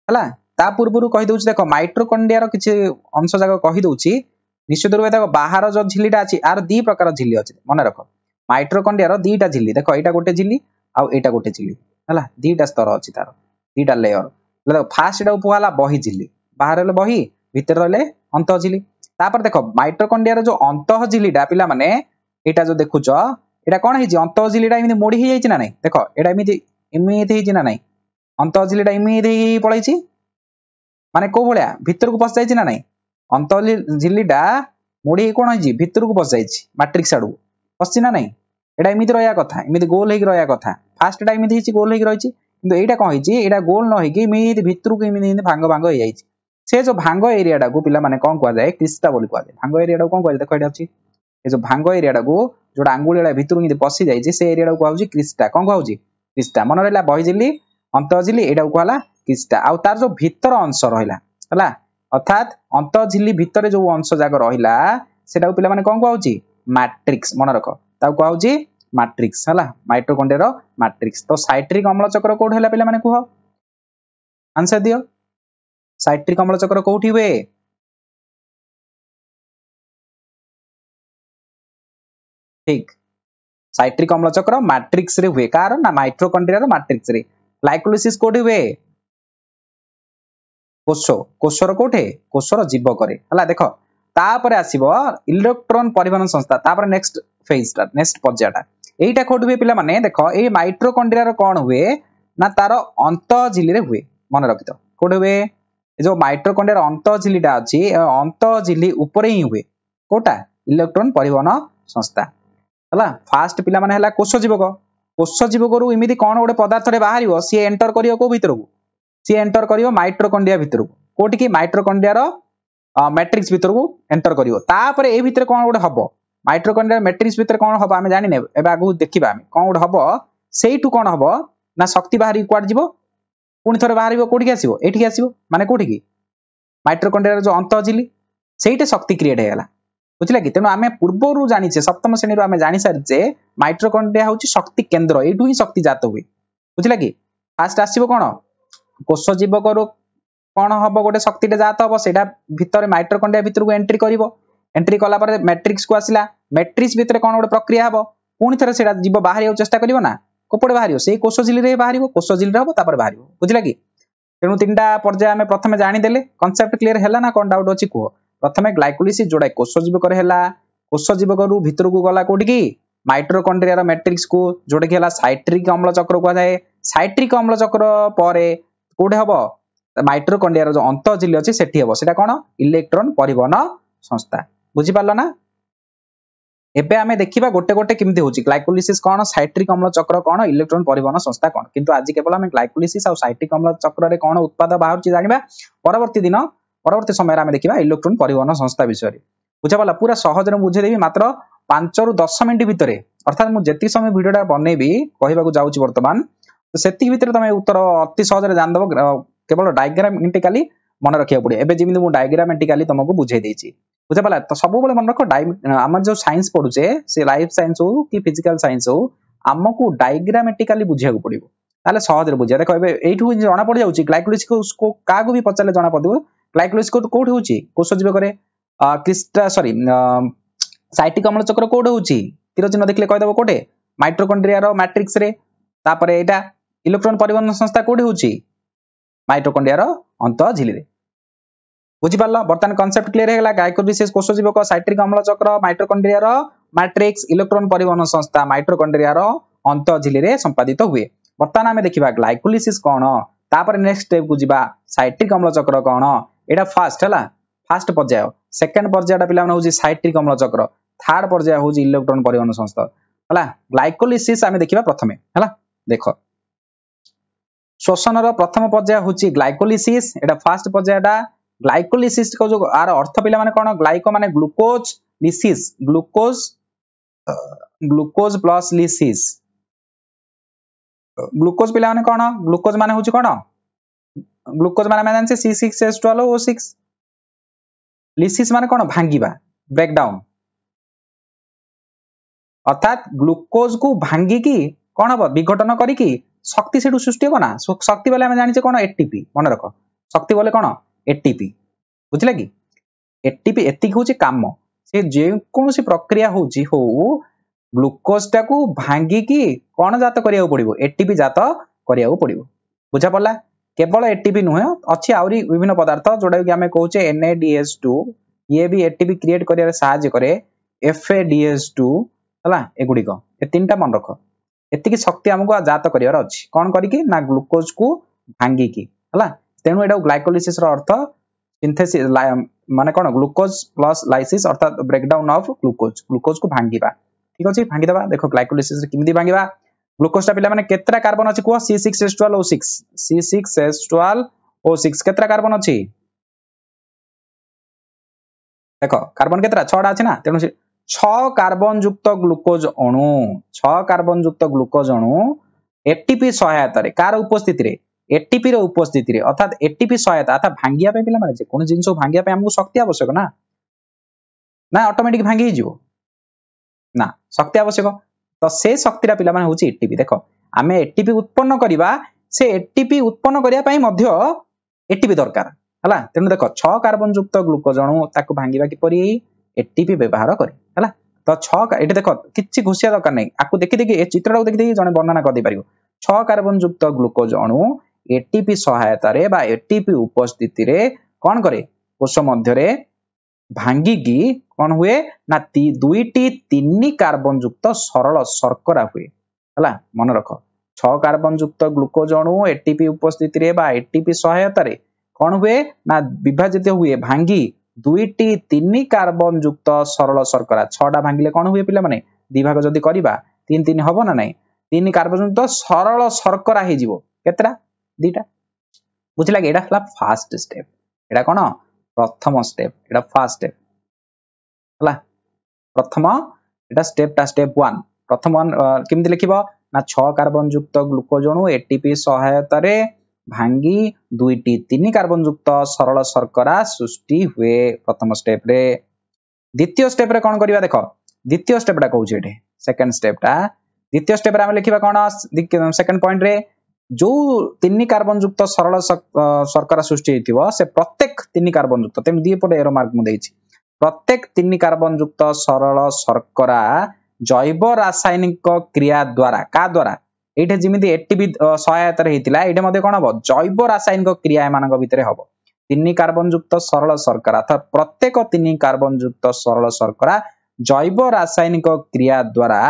ହେଲା ତା ପୂର୍ବରୁ କହିଦେଉଛି ଦେଖ ମାଇଟ୍ରୋକଣ୍ଡିଆର କିଛି ଅଂଶ ଯାକ କହିଦେଉଛି ନିଶ୍ଚିତ ରୂପେ ଦେଖ ବାହାର ଯେଉଁ ଝିଲିଟା ଅଛି ଆର ଦି ପ୍ରକାର ଝିଲି ଅଛି ମନେ ରଖ ମାଇଟ୍ରୋକଣ୍ଡିଆର ଦିଟା ଝିଲି ଦେଖ ଏଇଟା ଗୋଟେ ଝିଲି ଆଉ ଏଇଟା ଗୋଟେ ଝିଲି ହେଲା ଦିଟା ସ୍ତର ଅଛି ତାର ଦିଟା ଲେୟର ଦେଖ ଫାର୍ଷ୍ଟ ଏଇଟାକୁ ହେଲା ବହି ଝିଲି ବାହାରେ ରହିଲେ ବହି ଭିତରେ ରହିଲେ অন্তঃঝিলি ତାପରେ ଦେଖ ମାଇଟ୍ରୋକଣ୍ଡିଆର ଯୋଉ ଅନ୍ତଃଝିଲିଟା ପିଲାମାନେ ଏଇଟା ଯୋଉ ଦେଖୁଛ ଏଇଟା କ'ଣ ହେଇଛି ଅନ୍ତଃଝିଲିଟା ଏମିତି ମୋଡ଼ି ହେଇଯାଇଛି ନା ନାହିଁ ଦେଖ ଏଇଟା ଏମିତି ଏମିତି ହେଇଛି ନା ନାହିଁ ଅନ୍ତଃଝିଲିଟା ଏମିତି ହେଇ ପଳେଇଛି ମାନେ କୋଉ ଭଳିଆ ଭିତରକୁ ପଶିଯାଇଛି ନା ନାହିଁ ଅନ୍ତଃଝିଲିଟା ମୋଡ଼ି ହେଇ କ'ଣ ହେଇଛି ଭିତରକୁ ପଶିଯାଇଛି ମାଟ୍ରିକ୍ସ ଆଡ଼କୁ ପଶିଛି ନା ନାହିଁ ଏଇଟା ଏମିତି ରହିବା କଥା ଏମିତି ଗୋଲ ହେଇକି ରହିବା କଥା ଫାଷ୍ଟଟା ଏମିତି ହେଇଛି ଗୋଲ ହେଇକି ରହିଛି କିନ୍ତୁ ଏଇଟା କ'ଣ ହେଇଛି ଏଇଟା ଗୋଲ ନ ହେଇକି ଏମିତି ଭିତରକୁ ଏମିତି ଏମିତି ଭାଙ୍ଗ ଭାଙ୍ଗ ହେଇଯାଇଛି ସେ ଯୋଉ ଭାଙ୍ଗ ଏରିଆଟାକୁ ପିଲାମାନେ କ'ଣ କୁହାଯାଏ କ୍ରିଷ୍ଟା ବୋଲି କୁହାଯାଏ ଭାଙ୍ଗ ଏରିଆଟାକୁ କ'ଣ କୁହାଯାଏ ଦେଖ ଏଇଟା ଅଛି ଏ ଯୋଉ ଭାଙ୍ଗ ଏରିଆଟାକୁ ଯୋଉଟା ଆଙ୍ଗୁଳିଳା ଭିତରୁ ଯେମିତି ପଶି ଯାଇଛି ସେ ଏରିଆଟାକୁ କୁହାଯାଉଛି କ୍ରିଷ୍ଟା କ'ଣ କୁହାଯାଉଛି କ୍ରିଷ୍ଟା ମନେ ରହିଲା ବହିଝିଲି ଅନ୍ତଝିଲି ଏଇଟାକୁ କୁହାଲା କ୍ରିଷ୍ଟା ଆଉ ତାର ଯୋଉ ଭିତର ଅଂଶ ରହିଲା ହେଲା ଅର୍ଥାତ୍ ଅନ୍ତଝିଲି ଭିତରେ ଯୋଉ ଅଂଶ ଯାକ ରହିଲା ସେଟାକୁ ପିଲାମାନେ କ'ଣ କୁହାଯାଉଛି ମାଟ୍ରିକ୍ସ ମନେ ରଖ ତାକୁ କୁହାଯାଉଛି ମାଟ୍ରିକ୍ସ ହେଲା ମାଇଟ୍ରୋକଣ୍ଡିଆର ମାଟ୍ରିକ୍ସ ତ ସାଇଟ୍ରିକ୍ ଅମ୍ଳ ଚକ୍ର କୋଉଠି ହେଲା ପିଲାମାନେ କୁହ ଆନ୍ସର ଦିଅ ସାଇଟ୍ରିକ ଅମ୍ଳ ଚକ୍ର କୋଉଠି ହୁଏ? ঠিক সাইট্রিক অম্ল চক্র ম্যাট্রিক্স রে হুয়ে কার না মাইট্রোকন্ড্রিয়ার ম্যাট্রিক্স রে গ্লাইকোলিসিস কোটি হুয়ে কোষ কোষর কোটে কোষর জীবকরে হলা দেখো তাপরে আসিব ইলেকট্রন পরিবহন সংস্থা তাপরে নেক্সট ফেজটা নেক্সট পর্যায়টা এইটা কোটি হুয়ে পিলা মানে দেখো এই মাইট্রোকন্ড্রিয়ার কোন হুয়ে না তার অন্তঃঝিলি রে হুয়ে মনে রাখিত কোটি হুয়ে ଯୋଉ ମାଇଟ୍ରୋକଣ୍ଡିଆର ଅନ୍ତ ଝିଲିଟା ଅଛି ଅନ୍ତ ଝିଲି ଉପରେ ହିଁ ହୁଏ କୋଉଟା ଇଲେକ୍ଟ୍ରୋନ ପରିବହନ ସଂସ୍ଥା ହେଲା ଫାଷ୍ଟ ପିଲାମାନେ ହେଲା କୋଷ ଜୀବକ କୋଷ ଜୀବକରୁ ଏମିତି କ'ଣ ଗୋଟେ ପଦାର୍ଥରେ ବାହାରିବ ସିଏ ଏଣ୍ଟର କରିବ କୋଉ ଭିତରକୁ ସିଏ ଏଣ୍ଟର କରିବ ମାଇଟ୍ରୋକଣ୍ଡିଆ ଭିତରକୁ କୋଉଠିକି ମାଇଟ୍ରୋକଣ୍ଡିଆର ମ୍ୟାଟ୍ରିକ୍ସ ଭିତରକୁ ଏଣ୍ଟର କରିବ ତାପରେ ଏ ଭିତରେ କ'ଣ ଗୋଟେ ହବ ମାଇଟ୍ରୋକଣ୍ଡିଆ ମ୍ୟାଟ୍ରିକ୍ସ ଭିତରେ କ'ଣ ହବ ଆମେ ଜାଣିନେ ଏବେ ଆଗକୁ ଦେଖିବା ଆମେ କ'ଣ ଗୋଟେ ହବ ସେଇଠୁ କ'ଣ ହବ ନା ଶକ୍ତି ବାହାରିକି କୁଆଡ଼େ ଯିବ ପୁଣି ଥରେ ବାହାରିବ କୋଉଠିକି ଆସିବ ଏଠିକି ଆସିବ ମାନେ କୋଉଠିକି ମାଇଟ୍ରୋକଣ୍ଡିଆର ଯୋଉ ଅନ୍ତ ଝିଲି ସେଇଠି ଶକ୍ତି କ୍ରିଏଟ୍ ହେଇଗଲା ବୁଝିଲା କି ତେଣୁ ଆମେ ପୂର୍ବରୁ ଜାଣିଛେ ସପ୍ତମ ଶ୍ରେଣୀରୁ ଆମେ ଜାଣିସାରିଛେ ମାଇଟ୍ରୋକଣ୍ଡିଆ ହଉଛି ଶକ୍ତି କେନ୍ଦ୍ର ଏଇଠୁ ହିଁ ଶକ୍ତି ଜାତ ହୁଏ ବୁଝିଲା କି ଫାର୍ଷ୍ଟ ଆସିବ କଣ କୋଷ ଜୀବକରୁ କଣ ହବ ଗୋଟେ ଶକ୍ତିଟେ ଜାତ ହବ ସେଇଟା ଭିତରେ ମାଇଟ୍ରୋକଣ୍ଡିଆ ଭିତରକୁ ଏଣ୍ଟ୍ରି କରିବ ଏଣ୍ଟ୍ରି କଲା ପରେ ମ୍ୟାଟ୍ରିକ୍ସକୁ ଆସିଲା ମ୍ୟାଟ୍ରିକ୍ସ ଭିତରେ କଣ ଗୋଟେ ପ୍ରକ୍ରିୟା ହବ ପୁଣି ଥରେ ସେଇଟା ଜୀବ ବାହାରିବାକୁ ଚେଷ୍ଟା କରିବ ନା কোপটে বাহার সেই কোষ ঝিলি বাহার কোষ ঝিলি হব তাপরে বাহার বুঝলা কি তেমন তিনটা পর্যায়ে আমি প্রথমে জাঁদেলে কনসেপ্ট ক্লিয়ার হল না কোণ ডাউট অছি কুহ প্রথমে গ্লাইকোলিসিস যোটা কোষ জীবকর হলা কোষ জীবকরু ভিতরকু গলা কোটি কি মাইট্রোকন্ড্রিয়ার ম্যাট্রিক্স কু যোটা কি হলা সাইট্রিক অম্ল চক্র কুহযায়ে সাইট্রিক অম্ল চক্র পরে কোটি হব মাইট্রোকন্ড্রিয়ার যে অন্তঃঝিলি অছি সেটি হব সেটা কোণ ইলেকট্রন পরিবহন সংস্থা বুঝিপারল না এবে আমি দেখিবা গোটে গোটে কেমিতি হচ্ছে গ্লাইকোলিসিস কোন সাইট্রিক অম্ল চক্র কোন ইলেকট্রন পরিবহন সংস্থা কোন কিন্তু আজি কেবল আমি গ্লাইকোলিসিস আর সাইট্রিক অম্ল চক্রে কোন উৎপাদ বাহুছি জানিবা পরবর্তী দিন পরবর্তী সময় আমি দেখিবা ইলেকট্রন পরিবহন সংস্থা বিষয়ে বুঝাপালা পুরা সহজরে বুঝাই দেবি মাত্র পাঁচরু দশ মিনিট ভিতরে অর্থাৎ মু যেত সময় ভিডিওটা বনেবি কহবাকু যাচ্ছি বর্তমান সেতিক ভিতরে তুমি উত্তর অতি সহজরে জানিদেব কেবল ডায়াগ্রামেটিকালি মনে রাখা পড়ে এবে যেমি ডায়াগ্রামেটিকালি তোমাকে বুঝাই দিয়েছি ବୁଝା ପାରିଲା ତ ସବୁବେଳେ ମନେ ରଖ ଆମେ ଯୋଉ ସାଇନ୍ସ ପଢୁଛେ ସେ ଲାଇଫ ସାଇନ୍ସ ହଉ କି ଫିଜିକାଲ ସାଇନ୍ସ ହଉ ଆମକୁ ଡାଇଗ୍ରାମେଟିକାଲି ବୁଝିବାକୁ ପଡିବ ତାହେଲେ ସହଜରେ ବୁଝିବା ଦେଖ ଏବେ ଏଇଠୁ ଜଣା ପଡିଯାଉଛି ଗ୍ଲାଇକୋଲିସ୍ କାହାକୁ ବି ପଚାରିଲେ ଜଣା ପଡିବ ଗ୍ଲାଇକୋଲିସ୍ କୋଉଠି ହଉଛି କୋଷ ଜୀବକରେ କ୍ରିଷ୍ଟା ସରି ସାଇଟିକ ଅମ୍ଳ ଚକ୍ର କୋଉଠି ହଉଛି ତୀର ଚିହ୍ନ ଦେଖିଲେ କହିଦେବ କୋଉଠି ମାଇଟ୍ରୋକଣ୍ଡ୍ରିଆର ରେ ତାପରେ ଏଇଟା ଇଲେକ୍ଟ୍ରନ ପରିବହନ ସଂସ୍ଥା କୋଉଠି ହଉଛି ମାଇଟ୍ରୋକଣ୍ଡ୍ରିଆର ଅନ୍ତ ଝିଲିରେ বুঝিপারা বর্তমানে কনসেপ্ট ক্লিয়ার হয়ে গেল গাইকোর বিশেষ কোষজীবক সাইট্রিক অম্লচক্র মাইট্রোকন্ড্রিয়ার ম্যাট্রিক্স ইলেকট্রন পরিবহন সংস্থা মাইট্রোকন্ড্রিয়ার অন্তঝিলিরে সম্পাদিত হুয়ে বর্তমানে আমি দেখিবা গ্লাইকোলিসিস কোণ তাপরে নেক্সট স্টেপ কু যা সাইট্রিক অম্লচক্র কোণ এটা ফার্স্ট হলা ফার্স্ট পর্যায় সেকেন্ড পর্যায়টা পিলা হচ্ছে সাইট্রিক অম্লচক্র থার্ড পর্যায় হচ্ছে ইলেকট্রন পরিবহন সংস্থা হলা গ্লাইকোলিসিস আমি দেখিবা প্রথমে হলা দেখ শোষণর প্রথম পর্যায় হচ্ছে গ্লাইকোলিসিস এটা ফার্স্ট পর্যায়টা ଗ୍ଲାଇକୋଲିସିସ୍ କ ଯୋଉ ଆର ଅର୍ଥ ପିଲାମାନେ କ'ଣ ଗ୍ଲାଇକୋ ମାନେ glucose lysis glucose glucose plus lysis glucose ପିଲାମାନେ କ'ଣ ଗ୍ଲୁକୋଜ ମାନେ ହେଉଛି କ'ଣ ଗ୍ଲୁକୋଜ ମାନେ ଆମେ ଜାଣିଛେ C six S twelve O six lysis মানে কোন ভাঙ্গিবা ব্রেকডাউন অর্থাৎ গ্লুকোজ কু ভাঙ্গিকি কোণ হব বিঘটন করিকি শক্তি সেটু সৃষ্টি হব না শক্তি বলে আমি জানিছে কোণ এটিপি মনে রখ শক্তি বলে কোণ ଏଟିପି ବୁଝିଲା କି ଏଟିପି ଏତିକି ହେଉଛି କାମ ସେ ଯେକୌଣସି ପ୍ରକ୍ରିୟା ହଉଛି ହଉ ଗ୍ଲୁକୋଜଟାକୁ ଭାଙ୍ଗିକି କ'ଣ ଜାତ କରିବାକୁ ପଡ଼ିବ ଏଟିପି ଜାତ କରିବାକୁ ପଡ଼ିବ ବୁଝା ପଡ଼ିଲା କେବଳ ଏଟିପି ନୁହେଁ ଅଛି ଆହୁରି ବିଭିନ୍ନ ପଦାର୍ଥ ଯୋଉଟାକି ଆମେ କହୁଛେ ଏନ୍ଏଡିଏସ୍ ଟୁ ଇଏ ବି ଏଟିପି କ୍ରିଏଟ୍ କରିବାରେ ସାହାଯ୍ୟ କରେ ଏଫ୍ଏ ଡିଏସ୍ ଟୁ ହେଲା ଏଗୁଡ଼ିକ ଏ ତିନିଟା ମନେ ରଖ ଏତିକି ଶକ୍ତି ଆମକୁ ଜାତ କରିବାର ଅଛି କ'ଣ କରିକି ନା ଗ୍ଲୁକୋଜକୁ ଭାଙ୍ଗିକି ହେଲା তেণু এটা গ্লাইকোলিসিসর অর্থ সিন্থেসিস মানে কোণ গ্লুকোজ প্লস লাইসিস অর্থাৎ ব্রেকডাউন অফ গ্লুকোজ গ্লুকোজକୁ ଭାଙ୍ଗିବା ঠিক ଅଛି ଭାଙ୍ଗିଦେବା ଦେଖ ଗ୍ଲାଇକୋଲିସିସରେ କେମିତି ଭାଙ୍ଗିବା ଗ୍ଲୁକୋଜଟା ପିଲାମାନେ କେତେଟା କାର୍ବନ ଅଛି କୁହ C six S twelve O six C six S twelve O six କେତେଟା କାର୍ବନ ଅଛି ଦେଖ କାର୍ବନ କେତେଟା ଛଅଟା ଅଛି ନା ତେଣୁ ছ কার্বন যুক্ত গ্লুকোজ অণু ছ কার্বন যুক্ত গ্লুকোজ অণু এটিপি সহায়তায় কার উপস্থিতিরে ଏଟିପିର ଉପସ୍ଥିତିରେ ଅର୍ଥାତ୍ ଏଟିପି ସହାୟତା ଅର୍ଥାତ୍ ଭାଙ୍ଗିବା ପାଇଁ ପିଲାମାନେ ଯେକୌଣସି ଜିନିଷକୁ ଭାଙ୍ଗିବା ପାଇଁ ଆମକୁ ଶକ୍ତି ଆବଶ୍ୟକ ନା ନା ଅଟୋମେଟିକ୍ ଭାଙ୍ଗି ହେଇଯିବ ନା ଶକ୍ତି ଆବଶ୍ୟକ ତ ସେ ଶକ୍ତିଟା ପିଲାମାନେ ହେଉଛି ଏଟିପି ଦେଖ ଆମେ ଏଟିପି ଉତ୍ପନ୍ନ କରିବା ସେ ଏଟିପି ଉତ୍ପନ୍ନ କରିବା ପାଇଁ ମଧ୍ୟ ଏଟିପି ଦରକାର ହେଲା ତେଣୁ ଦେଖ ଛଅ କାର୍ବନ ଯୁକ୍ତ ଗ୍ଲୁକୋଜ ଅଣୁ ତାକୁ ଭାଙ୍ଗିବା କିପରି ଏଟିପି ବ୍ୟବହାର କରି ହେଲା ତ ଛଅ ଏଠି ଦେଖ କିଛି ଘୁଷିଆ ଦରକାର ନାହିଁ ଆକୁ ଦେଖି ଦେଖି ଏ ଚିତ୍ରଟାକୁ ଦେଖି ଦେଖି ଜଣେ ବର୍ଣ୍ଣନା କରିଦେଇପାରିବ ଛଅ କାର୍ବନ ଯୁକ୍ତ ଗ୍ଲୁକୋଜ ଅଣୁ ଏଟିପି ସହାୟତାରେ ବା ଏଟିପି ଉପସ୍ଥିତିରେ କ'ଣ କରେ କୋଷ ମଧ୍ୟରେ ଭାଙ୍ଗିକି କ'ଣ ହୁଏ ନା ଦୁଇଟି ତିନି କାର୍ବନ ଯୁକ୍ତ ସରଳ ଶର୍କରା ହୁଏ ହେଲା ମନେ ରଖ ଛଅ କାର୍ବନ ଯୁକ୍ତ ଗ୍ଲୁକୋଜ ଅଣୁ ଏଟିପି ଉପସ୍ଥିତିରେ ବା ଏଟିପି ସହାୟତାରେ କ'ଣ ହୁଏ ନା ବିଭାଜିତ ହୁଏ ଭାଙ୍ଗି ଦୁଇଟି ତିନି କାର୍ବନ ଯୁକ୍ତ ସରଳ ଶର୍କରା ଛଅଟା ଭାଙ୍ଗିଲେ କ'ଣ ହୁଏ ପିଲାମାନେ ଦି ଭାଗ ଯଦି କରିବା ତିନି ତିନି ହବ ନା ନାହିଁ ତିନି କାର୍ବନ ଯୁକ୍ତ ସରଳ ଶର୍କରା ହେଇଯିବ କେତେଟା ଦିଟା ବୁଝିଲା କି ଏଇଟା ହେଲା ଫାଷ୍ଟ ଷ୍ଟେପ୍ ଏଇଟା କ'ଣ ପ୍ରଥମ ଷ୍ଟେପ୍ ଏଇଟା ଫାଷ୍ଟ ଷ୍ଟେପ୍ ହେଲା ପ୍ରଥମ ଏଇଟା ଷ୍ଟେପ୍ଟା ଷ୍ଟେପ୍ ୱାନ୍ ପ୍ରଥମ କେମିତି ଲେଖିବ ନା ଛଅ କାର୍ବନ ଯୁକ୍ତ ଗ୍ଲୁକୋଜଣୁ ଏଟିପି ସହାୟତାରେ ଭାଙ୍ଗି ଦୁଇଟି ତିନି କାର୍ବନ ଯୁକ୍ତ ସରଳ ଶର୍କରା ସୃଷ୍ଟି ହୁଏ ପ୍ରଥମ ଷ୍ଟେପ୍ରେ ଦ୍ୱିତୀୟ ଷ୍ଟେପ୍ରେ କ'ଣ କରିବା ଦେଖ ଦ୍ୱିତୀୟ ଷ୍ଟେପ୍ଟା କହୁଛି ଏଠି ସେକେଣ୍ଡ ଷ୍ଟେପ୍ଟା ଦ୍ୱିତୀୟ ଷ୍ଟେପ୍ରେ ଆମେ ଲେଖିବା କ'ଣ ସେକେଣ୍ଡ ପଏଣ୍ଟରେ ଯୋଉ ତିନି କାର୍ବନ ଯୁକ୍ତ ସରଳ ଶର୍କରା ସୃଷ୍ଟି ହେଇଥିବ ସେ ପ୍ରତ୍ୟେକ ତିନି କାର୍ବନ ଯୁକ୍ତ ତେଣୁ ଦୁଇ ପଟେ ଏର ମାର୍କ ମୁଁ ଦେଇଛି ପ୍ରତ୍ୟେକ ତିନି କାର୍ବନ ଯୁକ୍ତ ସରଳ ଶର୍କରା ଜୈବ ରାସାୟନିକ କ୍ରିୟା ଦ୍ୱାରା କା ଦ୍ୱାରା ଏଇଠି ଯେମିତି ଏଟିବି ସହାୟତାରେ ହେଇଥିଲା ଏଇଠି ମଧ୍ୟ କ'ଣ ହବ ଜୈବ ରାସାୟନିକ କ୍ରିୟା ଏମାନଙ୍କ ଭିତରେ ହବ ତିନି କାର୍ବନ ଯୁକ୍ତ ସରଳ ସର୍କରା ଅର୍ଥାତ ପ୍ରତ୍ୟେକ ତିନି କାର୍ବନ ଯୁକ୍ତ ସରଳ ଶର୍କରା ଜୈବ ରାସାୟନିକ କ୍ରିୟା ଦ୍ୱାରା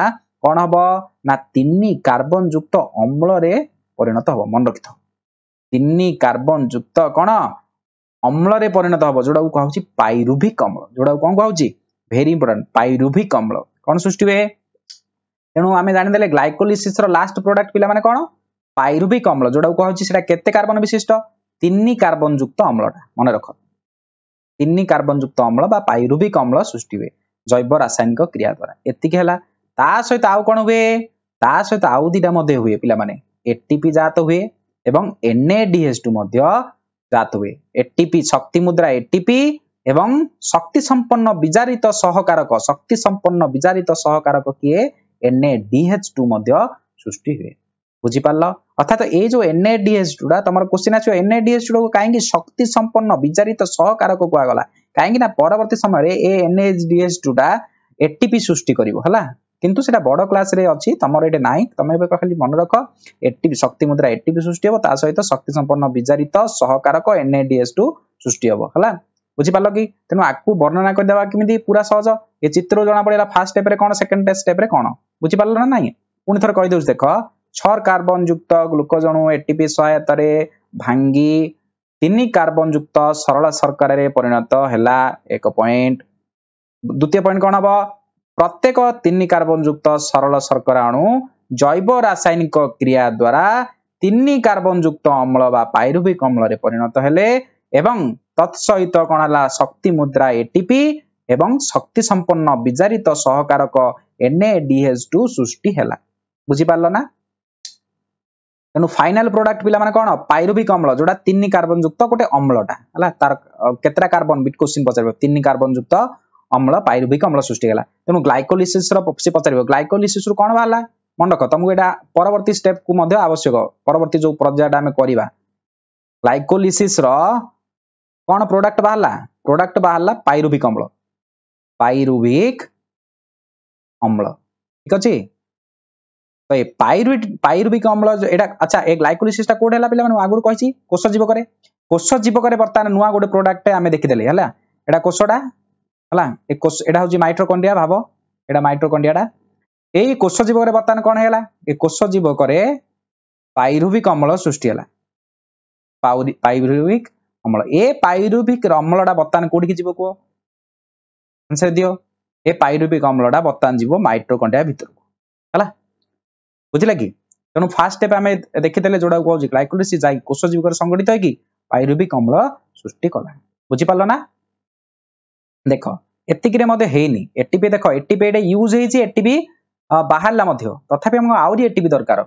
କ'ଣ ହବ ନା ତିନି କାର୍ବନ ଯୁକ୍ତ ଅମ୍ଳରେ পরিণত হব মনে রক্ষিথাও ତିନି କାର୍ବନ ଯୁକ୍ତ କ'ଣ ଅମ୍ଳରେ ପରିଣତ ହବ ଯୋଉଟାକୁ କୁହାହଉଛି ପାଇରୁଭିକ ଅମ୍ଳ ଯୋଉଟାକୁ କ'ଣ କୁହାହଉଛି ଭେରି ଇମ୍ପୋର୍ଟାଣ୍ଟ ପାଇରୁଭିକ ଅମ୍ଳ କ'ଣ ସୃଷ୍ଟି ହୁଏ ତେଣୁ ଆମେ ଜାଣିଦେଲେ ଗ୍ଲାଇକୋଲିସିସର ଲାଷ୍ଟ ପ୍ରଡକ୍ଟ ପିଲାମାନେ କ'ଣ ପାଇରୁଭିକ ଅମ୍ଳ ଯୋଉଟାକୁ କୁହାହଉଛି ସେଟା କେତେ କାର୍ବନ ବିଶିଷ୍ଟ ତିନି କାର୍ବନ ଯୁକ୍ତ ଅମ୍ଳଟା ମନେ ରଖ ତିନି କାର୍ବନ ଯୁକ୍ତ ଅମ୍ଳ ବା ପାଇରୁଭିକ ଅମ୍ଳ ସୃଷ୍ଟି ହୁଏ ଜୈବ ରାସାୟନିକ କ୍ରିୟା ଦ୍ୱାରା ଏତିକି ହେଲା ତା ସହିତ ଆଉ କ'ଣ ହୁଏ ତା ସହିତ ଆଉ ଦିଟା ମଧ୍ୟ ହୁଏ ପିଲାମାନେ ଏଟିପି ଜାତ ହୁଏ ଏବଂ ଏନ୍ଏଡିଏଚ୍ ଟୁ ମଧ୍ୟ ଜାତ ହୁଏ ଏଟିପି ଶକ୍ତି ମୁଦ୍ରା ଏଟିପି ଏବଂ ଶକ୍ତି ସମ୍ପନ୍ନ ବିଜାରିତ ସହକାରକ ଶକ୍ତି ସମ୍ପନ୍ନ ବିଜାରିତ ସହକାରକ କିଏ ଏନ୍ଏଡିଏଚ୍ ଟୁ ମଧ୍ୟ ସୃଷ୍ଟି ହୁଏ ବୁଝିପାରିଲ ଅର୍ଥାତ ଏଇ ଯୋଉ ଏନ୍ଏଡିଏଚ୍ ଟୁଟା ତମର କୋଶ୍ଚିନ୍ ଆସିବ ଏନ୍ଏଡିଏଚ୍ ଟୁକୁ କାହିଁକି ଶକ୍ତି ସମ୍ପନ୍ନ ବିଜାରିତ ସହକାରକ କୁହାଗଲା କାହିଁକି ନା ପରବର୍ତ୍ତୀ ସମୟରେ ଏ ଏନ୍ଏଡିଏଚ୍ ଟୁଟା ଏଟିପି ସୃଷ୍ଟି କରିବ ହେଲା কিন্তু সেটা বড় ক্লাসরে ଅଛି ତମର ଏଠି ନାହିଁ ତମେ ଏବେ ଖାଲି ମନେ ରଖ ଏଟି ଶକ୍ତି ମୁଦ୍ରା ଏଟି ବି ସୃଷ୍ଟି ହେବ ତା ସହିତ ଶକ୍ତି ସମ୍ପନ୍ନ ବିଜାରିତ ସହକାରକ ଏନ୍ଏଡିଏସ୍ ଟୁ ସୃଷ୍ଟି ହେବ ହେଲା ବୁଝିପାରିଲ କି ତେଣୁ ଆକୁ ବର୍ଣ୍ଣନା କରିଦେବା କେମିତି ପୁରା ସହଜ ଏ ଚିତ୍ରରୁ ଜଣାପଡ଼ିଲା ଫାର୍ଷ୍ଟ ଷ୍ଟେପ୍ରେ କ'ଣ ସେକେଣ୍ଡ ଷ୍ଟେପ୍ରେ କ'ଣ ବୁଝିପାରିଲ ନା ନାହିଁ ପୁଣି ଥରେ କହିଦେଉଛି ଦେଖ ଛଅ କାର୍ବନ ଯୁକ୍ତ ଗ୍ଲୁକୋଜଣୁ ଏଟିପି ସହାୟତାରେ ଭାଙ୍ଗି ତିନି କାର୍ବନ ଯୁକ୍ତ ସରଳ ଶର୍କରାରେ ପରିଣତ ହେଲା ଏକ ପଏଣ୍ଟ ଦ୍ୱିତୀୟ ପଏଣ୍ଟ କ'ଣ ହବ ପ୍ରତ୍ୟେକ ତିନି କାର୍ବନ ଯୁକ୍ତ ସରଳ ଶର୍କରା ଅଣୁ ଜୈବ ରାସାୟନିକ କ୍ରିୟା ଦ୍ୱାରା ତିନି କାର୍ବନ ଯୁକ୍ତ ଅମ୍ଳ ବା ପାଇରୁଭିକ ଅମ୍ଳରେ ପରିଣତ ହେଲେ ଏବଂ ତତ୍ସହିତ କ'ଣ ହେଲା ଶକ୍ତି ମୁଦ୍ରା ଏଟିପି ଏବଂ ଶକ୍ତି ସମ୍ପନ୍ନ ବିଜାରିତ ସହକାରକ ଏନ୍ଏଡିଏଚ୍ ଟୁ ସୃଷ୍ଟି ହେଲା ବୁଝିପାରିଲ ନା ତେଣୁ ଫାଇନାଲ ପ୍ରଡକ୍ଟ ପିଲାମାନେ କ'ଣ ପାଇରୁଭିକ ଅମ୍ଳ ଯୋଉଟା ତିନି କାର୍ବନ ଯୁକ୍ତ ଗୋଟେ ଅମ୍ଳଟା ହେଲା ତାର କେତେଟା କାର୍ବନ ବିଟ୍ କୋଶ୍ଚିନ୍ ପଚାରିବ ତିନି କାର୍ବନ ଯୁକ୍ତ ଅମ୍ଳ ପାଇରୁଭିକ ଅମ୍ଳ ସୃଷ୍ଟି ହେଲା ତେଣୁ ଗ୍ଲାଇକୋଲିସିସ୍ର ସେ ପଚାରିବ ଗ୍ଲାଇକୋଲିସିସ୍ରୁ କ'ଣ ବାହାରିଲା ମଣ୍ଡକ ତମକୁ ଏଇଟା ପରବର୍ତ୍ତୀ ଷ୍ଟେପକୁ ମଧ୍ୟ ଆବଶ୍ୟକ ପରବର୍ତ୍ତୀ ଯୋଉ ପ୍ରକ୍ରିୟାଟା ଆମେ କରିବା ଗ୍ଲାଇକୋଲିସିସ୍ର କ'ଣ ପ୍ରୋଡକ୍ଟ ବାହାରିଲା ପ୍ରୋଡକ୍ଟ ବାହାରିଲା ପାଇରୁଭିକ ଅମ୍ଳ ପାଇରୁଭିକ ଅମ୍ଳ ଠିକ ଅଛି ତ ଏ ପାଇରୁଭିକ ପାଇରୁଭିକ ଅମ୍ଳ ଏଇଟା ଆଚ୍ଛା ଏ ଗ୍ଲାଇକୋଲିସିସ୍ଟା କୋଉଠି ହେଲା ପିଲାମାନେ ଆଗରୁ କହିଛି କୋଷ ଜୀବକରେ କୋଷ ଜୀବକରେ ବର୍ତ୍ତମାନ ନୂଆ ଗୋଟେ ପ୍ରୋଡକ୍ଟ ଆମେ ଦେଖିଦେଲେ ହେଲା ଏଇଟା କୋଷଟା ହେଲା ଏ କୋଷ ଏଇଟା ହେଉଛି ମାଇଟ୍ରୋକଣ୍ଡିଆ ଭାବ ଏଇଟା ମାଇଟ୍ରୋକଣ୍ଡିଆଟା ଏଇ କୋଷ ଜୀବକରେ ବର୍ତ୍ତମାନ କ'ଣ ହେଲା ଏ କୋଷ ଜୀବକରେ ପାଇରୁଭିକ ଅମ୍ଳ ସୃଷ୍ଟି ହେଲା ପାଇରୁଭିକ ଅମ୍ଳ ଏ ପାଇରୁଭିକ ଅମ୍ଳଟା ବର୍ତ୍ତମାନ କୋଉଠିକି ଯିବ କୁହ ଆନ୍ସର ଦିଅ ଏ ପାଇରୁଭିକ ଅମ୍ଳଟା ବର୍ତ୍ତମାନ ଯିବ ମାଇଟ୍ରୋକଣ୍ଡିଆ ଭିତରକୁ ହେଲା ବୁଝିଲା କି ତେଣୁ ଫାର୍ଷ୍ଟ ଷ୍ଟେପ୍ ଆମେ ଦେଖିଦେଲେ ଯୋଉଟାକୁ କହୁଛି ଗ୍ଲାଇକୋଲିସିସ୍ ଯାଇ କୋଷ ଜୀବକରେ ସଂଗଠିତ ହେଇକି ପାଇରୁଭିକ ଅମ୍ଳ ସୃଷ୍ଟି କଲା ବୁଝିପାରିଲ ନା ଦେଖ ଏତିକିରେ ମଧ୍ୟ ହେଇନି ଏଟିପି ଦେଖ ଏଟିପି ଏଇଟା ୟୁଜ୍ ହେଇଛି ଏଟିପି ବାହାରିଲା ମଧ୍ୟ ତଥାପି ଆମକୁ ଆହୁରି ଏଟିପି ଦରକାର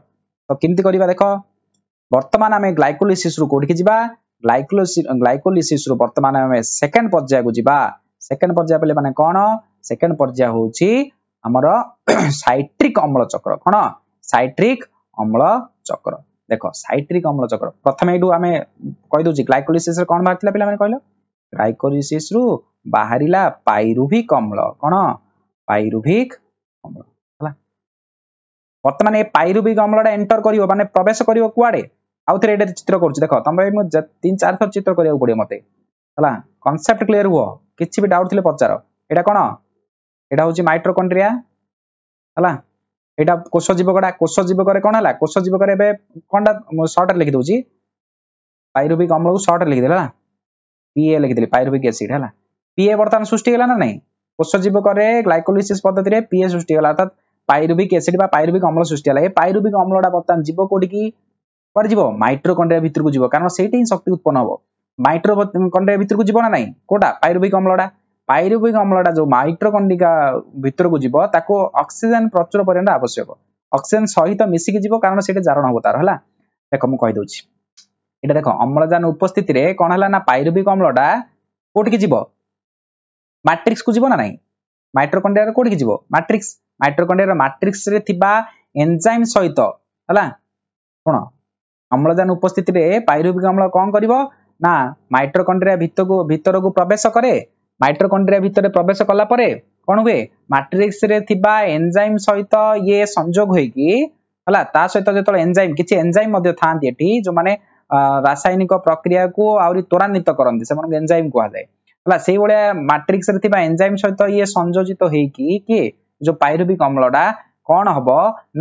ତ କେମିତି କରିବା ଦେଖ ବର୍ତ୍ତମାନ ଆମେ ଗ୍ଲାଇକୋଲିସିସ୍ରୁ କୋଉଠିକି ଯିବା ଗ୍ଲାଇକୋଲିସିସ୍ରୁ ବର୍ତ୍ତମାନ ଆମେ ସେକେଣ୍ଡ ପର୍ଯ୍ୟାୟକୁ ଯିବା ସେକେଣ୍ଡ ପର୍ଯ୍ୟାୟ ପିଲାମାନେ କ'ଣ ସେକେଣ୍ଡ ପର୍ଯ୍ୟାୟ ହେଉଛି ଆମର ସାଇଟ୍ରିକ୍ ଅମ୍ଳ ଚକ୍ର କ'ଣ ସାଇଟ୍ରିକ୍ ଅମ୍ଳ ଚକ୍ର ଦେଖ ସାଇଟ୍ରିକ୍ ଅମ୍ଳ ଚକ୍ର ପ୍ରଥମେ ଏଇଠୁ ଆମେ କହିଦେଉଛି ଗ୍ଲାଇକୋଲିସିସ୍ରେ କ'ଣ ବାହାରିଥିଲା ପିଲାମାନେ କହିଲ ଗ୍ଲାଇକୋଲିସିସ୍ରୁ ବାହାରିଲା ପାଇରୁଭିକ୍ ଅମ୍ଳ କ'ଣ ପାଇରୁଭିକ୍ ଅମ୍ଳ ହେଲା ବର୍ତ୍ତମାନ ଏ ପାଇରୁଭିକ୍ ଅମ୍ଳଟା ଏଣ୍ଟର କରିବ ମାନେ ପ୍ରବେଶ କରିବ କୁଆଡ଼େ ଆଉ ଥରେ ଏଇଟା ଚିତ୍ର କରୁଛି ଦେଖ ତମେ ମୁଁ ତିନି ଚାରି ଥର ଚିତ୍ର କରିବାକୁ ପଡ଼ିବ ମତେ ହେଲା କନସେପ୍ଟ କ୍ଲିୟର ହୁଅ କିଛି ବି ଡାଉଟ୍ ଥିଲେ ପଚାର ଏଇଟା କ'ଣ ଏଇଟା ହେଉଛି ମାଇଟ୍ରୋକଣ୍ଡ୍ରିଆ ହେଲା ଏଇଟା କୋଷ ଜୀବକଟା କୋଷ ଜୀବକରେ କ'ଣ ହେଲା କୋଷ ଜୀବକରେ ଏବେ କ'ଣଟା ମୁଁ ସର୍ଟରେ ଲେଖିଦେଉଛି ପାଇରୁଭିକ୍ ଅମ୍ଳକୁ ସର୍ଟରେ ଲେଖିଦେଲେ ହେଲା ପିଏ ଲେଖିଥିଲି ପାଇରୁଭିକ୍ অ্যাসিড ହେଲା পিএ বর্তমান সৃষ্টি ହେଲା না ନାହିଁ কোষজীবকরে গ্লাইকোলিসিস পদ্ধতিরে পিএ সৃষ্টি হল অর্থাৎ পাইরুভিক অ্যাসিড বা পাইরুভিক অম্ল সৃষ্টি হল এই পাইরুভিক অম্লটা বর্তমান যাব কোটিকি কুয়াড়ে যাব মাইট্রোকন্ড্রিয়া ভিতরকু যাব কারণ সেইটাই শক্তি উৎপন্ন হব মাইট্রোকন্ড্রিয়া ভিতরকু যাব না নাই কোটা পাইরুভিক অম্লটা পাইরুভিক অম্লটা যে মাইট্রোকন্ডিকা ভিতরকু যাব তাকে অক্সিজেন প্রচুর পরিমাণে আবশ্যক অক্সিজেন সহিত মিশিকি যাব কারণ সেটা জারণ হব তার হলা দেখ মু কই দউছি এটা ଦେଖ ଅମ୍ଳଜାନ ଉପସ୍ଥିତିରେ କ'ଣ ହେଲା ନା ପାଇରୁବିକ ଅମ୍ଳଟା କୋଉଠିକି ଯିବ ମାଟ୍ରିକ୍ସକୁ ଯିବ ନା ନାହିଁ ମାଇଟ୍ରୋକଣ୍ଡିଆର କୋଉଠିକି ଯିବ ମାଟ୍ରିକ୍ସ ମାଇଟ୍ରୋକଣ୍ଡିଆର ମାଟ୍ରିକ୍ସରେ ଥିବା ଏନ୍ଜାଇମ୍ ସହିତ ହେଲା ଶୁଣ ଅମ୍ଳଜାନ ଉପସ୍ଥିତିରେ ପାଇରୁବିକ ଅମ୍ଳ କ'ଣ କରିବ ନା ମାଇଟ୍ରୋକଣ୍ଡ୍ରିଆ ଭିତରକୁ ଭିତରକୁ ପ୍ରବେଶ କରେ ମାଇଟ୍ରୋକଣ୍ଡ୍ରିଆ ଭିତରେ ପ୍ରବେଶ କଲା ପରେ କ'ଣ ହୁଏ ମାଟ୍ରିକ୍ସରେ ଥିବା ଏନ୍ଜାଇମ୍ ସହିତ ଇଏ ସଂଯୋଗ ହୋଇକି ହେଲା ତା ସହିତ ଯେତେବେଳେ ଏନ୍ଜାଇମ୍ କିଛି ଏନ୍ଜାଇମ୍ ମଧ୍ୟ ଥାନ୍ତି ଏଠି ଯେଉଁମାନେ ରାସାୟନିକ ପ୍ରକ୍ରିୟାକୁ ଆହୁରି ତ୍ୱରାନ୍ୱିତ କରନ୍ତି ସେମାନଙ୍କୁ ଏନ୍ଜାଇମ୍ କୁହାଯାଏ ହେଲା ସେଇଭଳିଆ ମାଟ୍ରିକ୍ସରେ ଥିବା ଏନ୍ଜାଇମ୍ ସହିତ ଇଏ ସଂଯୋଜିତ ହେଇକି କିଏ ଯୋଉ ପାଇରୁବିକ ଅମ୍ଳଟା କ'ଣ ହବ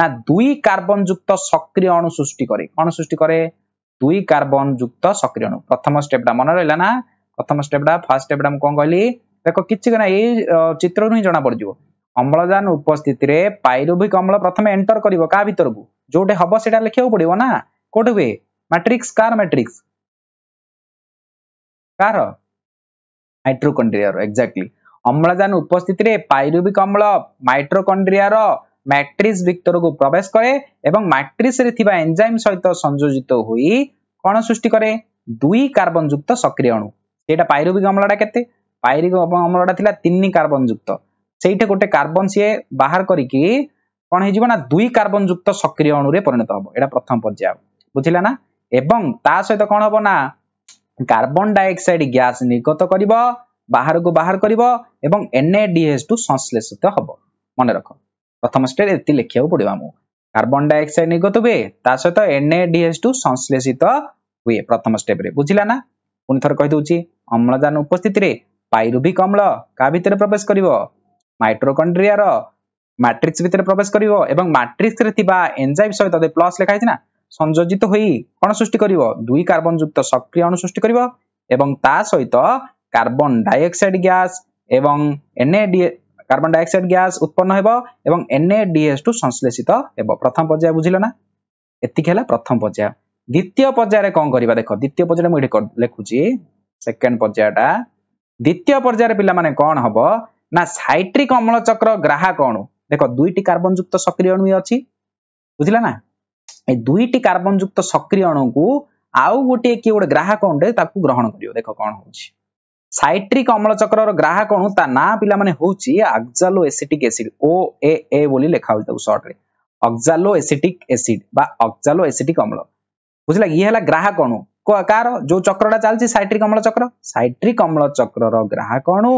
ନା ଦୁଇ କାର୍ବନ ଯୁକ୍ତ ସକ୍ରିୟ ଅଣୁ ସୃଷ୍ଟି କରେ କ'ଣ ସୃଷ୍ଟି କରେ ଦୁଇ କାର୍ବନ ଯୁକ୍ତ ସକ୍ରିୟ ଅଣୁ ପ୍ରଥମ ଷ୍ଟେପଟା ମନେ ରହିଲା ନା ପ୍ରଥମ ଷ୍ଟେପଟା ଫାର୍ଷ୍ଟ ଷ୍ଟେପଟା ମୁଁ କ'ଣ କହିଲି ଦେଖ କିଛି ନା ଏଇ ଚିତ୍ରରୁ ହିଁ ଜଣାପଡିଯିବ ଅମ୍ଳଜାନ ଉପସ୍ଥିତିରେ ପାଇରୁଭିକ ଅମ୍ଳ ପ୍ରଥମେ ଏଣ୍ଟର କରିବ କାହା ଭିତରକୁ ଯୋଉଠି ହବ ସେଇଟା ଲେଖିବାକୁ ପଡିବ ନା କୋଉଠି ହୁଏ मैट्रिक्स कार मैट्रिक्स कार माइट्रोकॉन्ड्रिया एक्जाक्टली অম্লজান উপস্থিতিরে পাইরুবিক অম্ল মাইট্রোকন্ড্রিয়ার ম্যাট্রিক্স ভিতরকু প্রবেশ করে এবং ম্যাট্রিক্সরে থিবা এনজাইম সহিত সংযোজিত হই কোণ সৃষ্টি করে দুই কার্বন যুক্ত সক্রিয় অণু সেটা পাইরুবিক অম্লটা কেতে পাইরিক অম্লটা থিলা তিনি কার্বন যুক্ত সেইটা গোটে কার্বন সিয়ে বাহার করিকি কোণ হয়ে যাব না দুই কার্বন যুক্ত সক্রিয় অণুরে পরিণত হব এটা প্রথম পর্যায় বুঝিলা না ଏବଂ ତା ସହିତ କ'ଣ ହେବ ନା କାର୍ବନ ଡାଇଅକ୍ସାଇଡ ଗ୍ୟାସ୍ ନିର୍ଗତ କରିବ ବାହାରକୁ ବାହାର କରିବ ଏବଂ ଏନ୍ଏଡିଏସ୍ ଟୁ ସଂଶ୍ଲେଷିତ ହେବ ମନେ ରଖ ପ୍ରଥମ ଷ୍ଟେପ୍ ଏତିକି ଲେଖିବାକୁ ପଡ଼ିବ ଆମକୁ কার্বন ডাইঅক্সাইড নির্গত হুয়ে তা সহ এনএডিএস টু সংশ্লেষিত হুয়ে প্রথম স্টেপে বুঝলা না পুনি থরে কেদি অম্লজান উপস্থিতিরে পাইরুভিক অম্ল কাহা ভিতরে প্রবেশ করিব মাইট্রোকন্ড্রিয়ার ম্যাট্রিক্স ভিতরে প্রবেশ করিব এবং ম্যাট্রিক্সরে থিবা এনজাইম সহ তাদের প্লস লেখা হয়েছে না ସଂଯୋଜିତ ହୋଇ କ'ଣ ସୃଷ୍ଟି କରିବ ଦୁଇ କାର୍ବନ ଯୁକ୍ତ ସକ୍ରିୟ ଅଣୁ ସୃଷ୍ଟି କରିବ ଏବଂ ତା ସହିତ କାର୍ବନ ଡାଇଅକ୍ସାଇଡ୍ ଗ୍ୟାସ୍ ଏବଂ ଏନ୍ଏଡିଏ কার্বন ডাইঅক্সাইড গ্যাস উৎপন্ন হব এবং এনএডিএস টু সংশ্লেষিত হব প্রথম পর্যায়ে বুঝিল না এতিক হল প্রথম পর্যায় দ্বিতীয় পর্যায়ে কম করা দেখ দ্বিতীয় পর্যায়ে মু লেখুছি সেকেন্ড পর্যায়টা দ্বিতীয় পর্যায়ে পিলামানে কোণ হব না সাইট্রিক অম্ল চক্র গ্রাহক অণু দেখ দুইটি কার্বন যুক্ত সক্রিয় অণু অছি বুঝলা না ଏ ଦୁଇଟି କାର୍ବନ ଯୁକ୍ତ ସକ୍ରିୟ ଅଣୁକୁ ଆଉ ଗୋଟିଏ କିଏ ଗୋଟେ ଗ୍ରାହକ ଅଣୁଟେ ତାକୁ ଗ୍ରହଣ କରିବ ଦେଖ କ'ଣ ହଉଛି ସାଇଟ୍ରିକ ଅମ୍ଳ ଚକ୍ରର ଗ୍ରାହକ ଅଣୁ ତା ନାଁ ପିଲାମାନେ ହଉଛି ଆକ୍ଜାଲୋ ଏସିଟିକ୍ ଏସିଡ୍ ଓ ଏ ଏ ବୋଲି ଲେଖା ହଉଛି ତାକୁ ସର୍ଟରେ ଅକ୍ଜାଲୋ ଏସିଟିକ୍ ଏସିଡ୍ ବା ଅକ୍ଜାଲୋ ଏସିଟିକ୍ ଅମ୍ଳ ବୁଝିଲା ଇଏ ହେଲା ଗ୍ରାହକ ଅଣୁ କାହାର ଯୋଉ ଚକ୍ରଟା ଚାଲିଛି ସାଇଟ୍ରିକ ଅମ୍ଳ ଚକ୍ର ସାଇଟ୍ରିକ ଅମ୍ଳ ଚକ୍ରର ଗ୍ରାହକ ଅଣୁ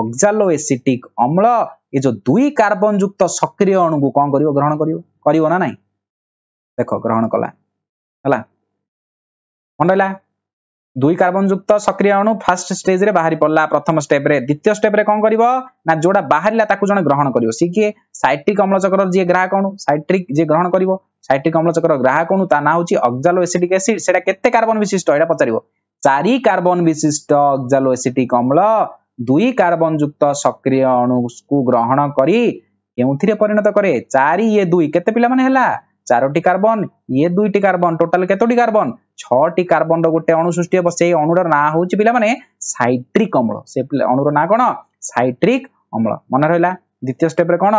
ଅକ୍ଜାଲୋ ଏସିଟିକ୍ ଅମ୍ଳ ଏ ଯୋଉ ଦୁଇ କାର୍ବନ ଯୁକ୍ତ ସକ୍ରିୟ ଅଣୁକୁ କ'ଣ କରିବ ଗ୍ରହଣ କରିବ କରିବ ନା ନାହିଁ দেখ গ্রহণ কলা ହେଲା କ'ଣ ରହିଲା ଦୁଇ କାର୍ବନ ଯୁକ୍ତ ସକ୍ରିୟ ଅଣୁ ଫାର୍ଷ୍ଟ ଷ୍ଟେଜରେ ବାହାରି ପଡିଲା ପ୍ରଥମ ଷ୍ଟେପ୍ରେ ଦ୍ୱିତୀୟ ଷ୍ଟେପ୍ରେ କ'ଣ କରିବ ନା ଯୋଉଟା ବାହାରିଲା ତାକୁ ଜଣେ ଗ୍ରହଣ କରିବ ସିଏ କିଏ ସାଇଟ୍ରିକ୍ ଅମ୍ଳଚକ୍ରର ଯିଏ ଗ୍ରାହକ ଅଣୁ ସାଇଟ୍ରିକ୍ ଯିଏ ଗ୍ରହଣ କରିବ ସାଇଟ୍ରିକ୍ ଅମ୍ଳଚକ୍ର ଗ୍ରାହକ ଅଣୁ ତା ନାଁ ହେଉଛି ଅକ୍ଜାଲୋ ଏସିଟିକ୍ ଏସିଡ୍ ସେଟା କେତେ କାର୍ବନ ବିଶିଷ୍ଟ ଏଇଟା ପଚାରିବ ଚାରି କାର୍ବନ ବିଶିଷ୍ଟ ଅକ୍ଜାଲୋ ଏସିଟିକ୍ ଅମ୍ଳ ଦୁଇ କାର୍ବନ ଯୁକ୍ତ ସକ୍ରିୟ ଅଣୁକୁ ଗ୍ରହଣ କରି କେଉଁଥିରେ ପରିଣତ କରେ ଚାରି ଇଏ ଦୁଇ କେତେ ପିଲାମାନେ ହେଲା ଚାରୋଟି କାର୍ବନ ଇଏ ଦୁଇଟି କାର୍ବନ ଟୋଟାଲ କେତୋଟି କାର୍ବନ ଛଅଟି କାର୍ବନର ଗୋଟେ ଅଣୁ ସୃଷ୍ଟି ହେବ ସେଇ ଅଣୁର ନାଁ ହଉଛି ପିଲାମାନେ ସାଇଟ୍ରିକ ଅମ୍ଳ ସେ ଅଣୁର ନାଁ କ'ଣ ସାଇଟ୍ରିକ ଅମ୍ଳ ମନେ ରହିଲା ଦ୍ୱିତୀୟ ଷ୍ଟେପରେ କ'ଣ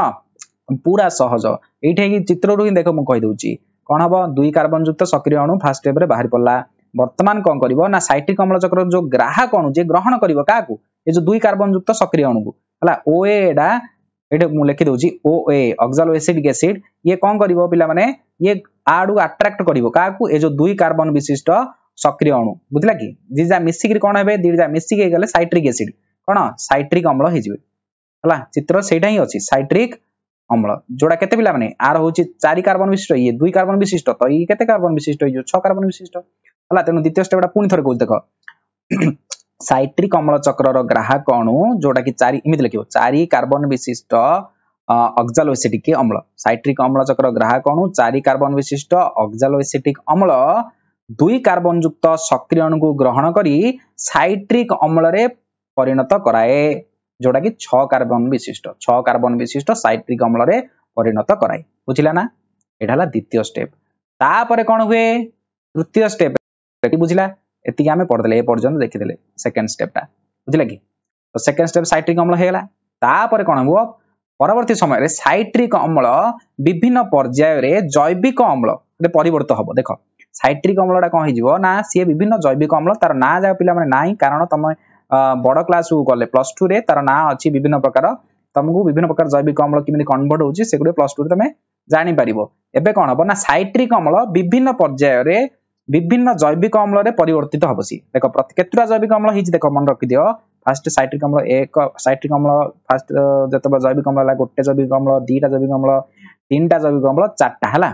ପୁରା ସହଜ ଏଇଠି ହେଇକି ଚିତ୍ରରୁ ହିଁ ଦେଖ ମୁଁ କହିଦେଉଛି କ'ଣ ହବ ଦୁଇ କାର୍ବନ ଯୁକ୍ତ ସକ୍ରିୟ ଅଣୁ ଫାର୍ଷ୍ଟ ଷ୍ଟେପରେ ବାହାରି ପଡିଲା ବର୍ତ୍ତମାନ କ'ଣ କରିବ ନା ସାଇଟ୍ରିକ ଅମ୍ଳ ଚକ୍ର ଯୋଉ ଗ୍ରାହକ ଅଣୁ ଯିଏ ଗ୍ରହଣ କରିବ କାହାକୁ ଏ ଯୋଉ ଦୁଇ କାର୍ବନ ଯୁକ୍ତ ସକ୍ରିୟ ଅଣୁକୁ ହେଲା ଓ ଏଟା ଏଠି ମୁଁ ଲେଖିଦେଉଛି ଓ ଏ ଅକ୍ଜାଲୋ ଏସିଡିକ୍ ଏସିଡ୍ ଇଏ କ'ଣ କରିବ ପିଲାମାନେ ଇଏ ଆଡ଼ୁ ଆଟ୍ରାକ୍ଟ କରିବ କାହାକୁ ଏ ଯୋଉ ଦୁଇ କାର୍ବନ ବିଶିଷ୍ଟ ସକ୍ରିୟ ଅଣୁ ବୁଝିଲା କି ଦିଟା ମିଶିକିରି କ'ଣ ହେବେ ଦିଟା ମିଶିକି ହେଇଗଲେ ସାଇଟ୍ରିକ୍ ଏସିଡ୍ କ'ଣ ସାଇଟ୍ରିକ୍ ଅମ୍ଳ ହେଇଯିବେ ହେଲା ଚିତ୍ର ସେଇଟା ହିଁ ଅଛି ସାଇଟ୍ରିକ୍ ଅମ୍ଳ ଯୋଉଟା କେତେ ପିଲାମାନେ ଆର ହଉଛି ଚାରି କାର୍ବନ ବିଶିଷ୍ଟ ଇଏ ଦୁଇ କାର୍ବନ ବିଶିଷ୍ଟ ତ ଇଏ କେତେ କାର୍ବନ ବିଶିଷ୍ଟ ହେଇଯିବ ଛଅ କାର୍ବନ ବିଶିଷ୍ଟ ହେଲା ତେଣୁ ଦ୍ୱିତୀୟ ଷ୍ଟେପଟା ପୁଣି ଥରେ କହୁଛି ଦେଖ ସାଇଟ୍ରିକ ଅମ୍ଳ ଚକ୍ରର ଗ୍ରାହକ ଅଣୁ ଯୋଉଟାକି ଚାରି ଏମିତି ଲେଖିବ ଚାରି କାର୍ବନ ବିଶିଷ୍ଟ ଅକ୍ଜାଲୋଏସିଟିକ ଅମ୍ଳ ସାଇଟ୍ରିକ ଅମ୍ଳ ଚକ୍ର ଗ୍ରାହକ ଅଣୁ ଚାରି କାର୍ବନ ବିଶିଷ୍ଟ ଅକ୍ଜାଲୋଏସିଟିକ ଅମ୍ଳ ଦୁଇ କାର୍ବନ ଯୁକ୍ତ ସକ୍ରିୟ ଅଣୁକୁ ଗ୍ରହଣ କରି ସାଇଟ୍ରିକ ଅମ୍ଳରେ ପରିଣତ କରାଏ ଯୋଉଟାକି ଛଅ କାର୍ବନ ବିଶିଷ୍ଟ ଛଅ କାର୍ବନ ବିଶିଷ୍ଟ ସାଇଟ୍ରିକ ଅମ୍ଳରେ ପରିଣତ କରାଏ ବୁଝିଲା ନା ଏଇଟା ହେଲା ଦ୍ୱିତୀୟ ଷ୍ଟେପ୍ ତାପରେ କ'ଣ ହୁଏ ତୃତୀୟ ଷ୍ଟେପ୍ ବୁଝିଲା ଏତିକି ଆମେ ପଢ଼ିଦେଲେ ଏ ପର୍ଯ୍ୟନ୍ତ ଦେଖିଦେଲେ ସେକେଣ୍ଡ ଷ୍ଟେପ୍ଟା ବୁଝିଲେ କି ତ ସେକେଣ୍ଡ ଷ୍ଟେପ୍ ସାଇଟ୍ରିକ୍ ଅମ୍ଳ ହେଇଗଲା ତାପରେ କ'ଣ ହେବ ପରବର୍ତ୍ତୀ ସମୟରେ ସାଇଟ୍ରିକ୍ ଅମ୍ଳ ବିଭିନ୍ନ ପର୍ଯ୍ୟାୟରେ ଜୈବିକ ଅମ୍ଳରେ ପରିବର୍ତ୍ତ ହେବ ଦେଖ ସାଇଟ୍ରିକ୍ ଅମ୍ଳଟା କ'ଣ ହେଇଯିବ ନା ସିଏ ବିଭିନ୍ନ ଜୈବିକ ଅମ୍ଳ ତାର ନାଁ ଯାକ ପିଲାମାନେ ନାହିଁ କାରଣ ତମେ ବଡ଼ କ୍ଲାସକୁ ଗଲେ ପ୍ଲସ୍ ଟୁରେ ତାର ନାଁ ଅଛି ବିଭିନ୍ନ ପ୍ରକାର ତମକୁ ବିଭିନ୍ନ ପ୍ରକାର ଜୈବିକ ଅମ୍ଳ କେମିତି କନଭର୍ଟ ହେଉଛି ସେଗୁଡ଼ିକ ପ୍ଲସ୍ ଟୁରେ ତମେ ଜାଣିପାରିବ ଏବେ କ'ଣ ହେବ ନା ସାଇଟ୍ରିକ୍ ଅମ୍ଳ ବିଭିନ୍ନ ପର୍ଯ୍ୟାୟରେ ବିଭିନ୍ନ ଜୈବିକ ଅମ୍ଳରେ ପରିବର୍ତ୍ତିତ ହେବ ସିଏ ଦେଖ ପ୍ରତି କେତେଟା ଜୈବିକ ଅମ୍ଳ ହେଇଛି ଦେଖ ମନେ ରଖିଦିଅ ফার্স্ট সাইট্রিক অম্ল এক সাইট্রিক অম্ল ফার্স্ট যেতবে জৈবিক অম্ল হল গোটে জৈবিক অম্ল দুইটা জৈবিক অম্ল তিনটা জৈবিক অম্ল চারটা হল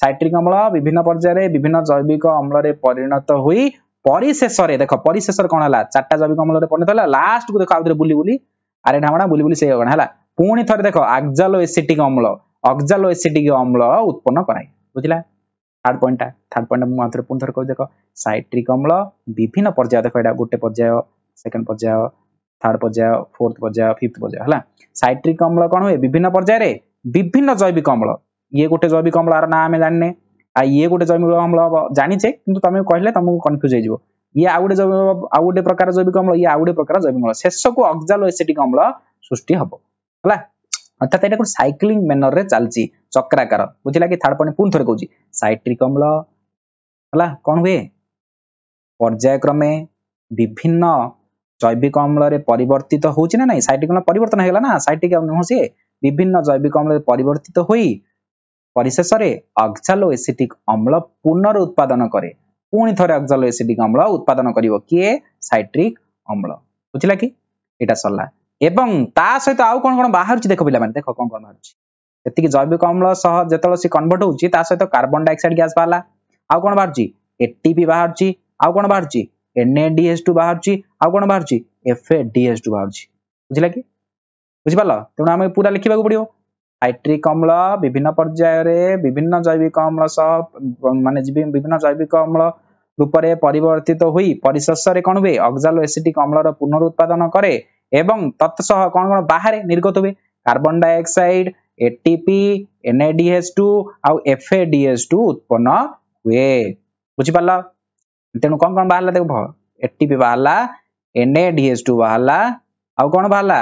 সাইট্রিক অম্ল বিভিন্ন পর্যায়ে বিভিন্ন জৈবিক অম্লরে পরিণত হই পরিশেষে দেখ পরিশেষে কোণ হল চারটা জৈবিক অম্লরে পরিণত হল লাস্ট কু দেখ আউথরে বুলি বুলি আরে ঢামড়া বুলি বুলি সেই হবনা হল পুনি থরে দেখ আক্সালো এসিটিক অম্ল অক্সালো এসিটিক অম্ল উৎপন্ন করায় বুঝলা থার্ড পয়েন্টটা থার্ড পয়েন্টটা ମୁଁ ଆଉଥରେ ପୁଣି ଥରେ କହୁଛି ଦେଖ ସାଇଟ୍ରିକ୍ ଅମ୍ଳ ବିଭିନ୍ନ ପର୍ଯ୍ୟାୟ ଦେଖ ଏଇଟା ଗୋଟେ ପର୍ଯ୍ୟାୟ ସେକେଣ୍ଡ ପର୍ଯ୍ୟାୟ থার্ড পর্যায় ফোর্থ পর্যায় ফিফথ পর্যায় হ্যাঁ সাইট্রিক অম্ল কোণ হুয়ে বিভিন্ন পর্যায়ে বিভিন্ন জৈবিক অম্ল ইয়ে গোটে জৈবিক অম্ল আর না আমি জানিনে আর ইয়ে গোটে জৈবিক অম্ল জানিছে কিন্তু তুমি কহিলে তোমাকে কনফ্ୟୁজ হয়ে ইয়ে আউ গোটে আউ গোটে প্রকার জৈবিক অম্ল ইয়ে আউ গোটে প্রকার জৈবিক অম্ল শেষকু অক্সালো এসিটিক অম্ল সৃষ্টি হব হ্যাঁ অর্থাৎ এটা ଗୋଟେ ସାଇକ୍ଲିଂ ମେନରରେ ଚାଲିଛି ଚକ୍ରାକାର ବୁଝିଲା କି ଥାର୍ଡ ପଏଣ୍ଟ ପୁଣି ଥରେ କହୁଛି ସାଇଟ୍ରିକ ଅମ୍ଳ ହେଲା କ'ଣ ହୁଏ ପର୍ଯ୍ୟାୟକ୍ରମେ ବିଭିନ୍ନ জৈবিক অম্লরে পরিবর্তিত হচ্ছে না নাই সাইট্রিক অম্ল পরিবর্তন হয়ে গেল না সাইট্রিক অম্ল সে বিভিন্ন জৈবিক অম্লরে পরিবর্তিত হয়ে পরিশেষে অক্সালো এসিটিক অম্ল পুনরুৎপাদন করে পুনি থরে অক্সালো এসিটিক অম্ল উৎপাদন করিব কিয়ে সাইট্রিক অম্ল বুঝলা কি এটা সরলা ଏବଂ ତା ସହିତ ଆଉ କ'ଣ କ'ଣ ବାହାରୁଛି ଦେଖ ପିଲାମାନେ ଦେଖ କ'ଣ କ'ଣ ବାହାରୁଛି ଯେତିକି ଜୈବିକ ଅମ୍ଳ ସହ ଯେତେବେଳେ ସେ କନଭର୍ଟ ହେଉଛି ତା ସହିତ କାର୍ବନ ଡାଇଅକ୍ସାଇଡ ଗ୍ୟାସ୍ ବାହାରିଲା ଆଉ କ'ଣ ବାହାରୁଛି ଏଟିପି ବାହାରୁଛି ଆଉ କ'ଣ ବାହାରୁଛି ଏନ୍ଏଡିଏସ୍ ଟୁ ବାହାରୁଛି ଆଉ କ'ଣ ବାହାରୁଛି ଏଫଏଡିଏସ୍ ଟୁ ବାହାରୁଛି ବୁଝିଲା କି ବୁଝିପାରିଲ ତେଣୁ ଆମେ ପୁରା ଲେଖିବାକୁ ପଡିବ ହାଇଟ୍ରିକ ଅମ୍ଳ ବିଭିନ୍ନ ପର୍ଯ୍ୟାୟରେ ବିଭିନ୍ନ ଜୈବିକ ଅମ୍ଳ ସହ ମାନେ ବିଭିନ୍ନ ଜୈବିକ ଅମ୍ଳ ରୂପରେ ପରିବର୍ତ୍ତିତ ହୋଇ ପରିଶେଷରେ କ'ଣ ହୁଏ ଅକ୍ଜାଲୋ ଏସିଟିକ ଅମ୍ଳର ପୁନରୁତ୍ପାଦନ କରେ এবং তৎসহ কোন কোন বাহারে নির্গত হবে কার্বন ডাইঅক্সাইড এটিপি NADH2 আর FADH2 উৎপন্ন বুঝি বুঝিপারল তেনু কোন কোন বাহারা দেখো এটিপি বাহারা NADH2 বাহারা আর কোন বাহারা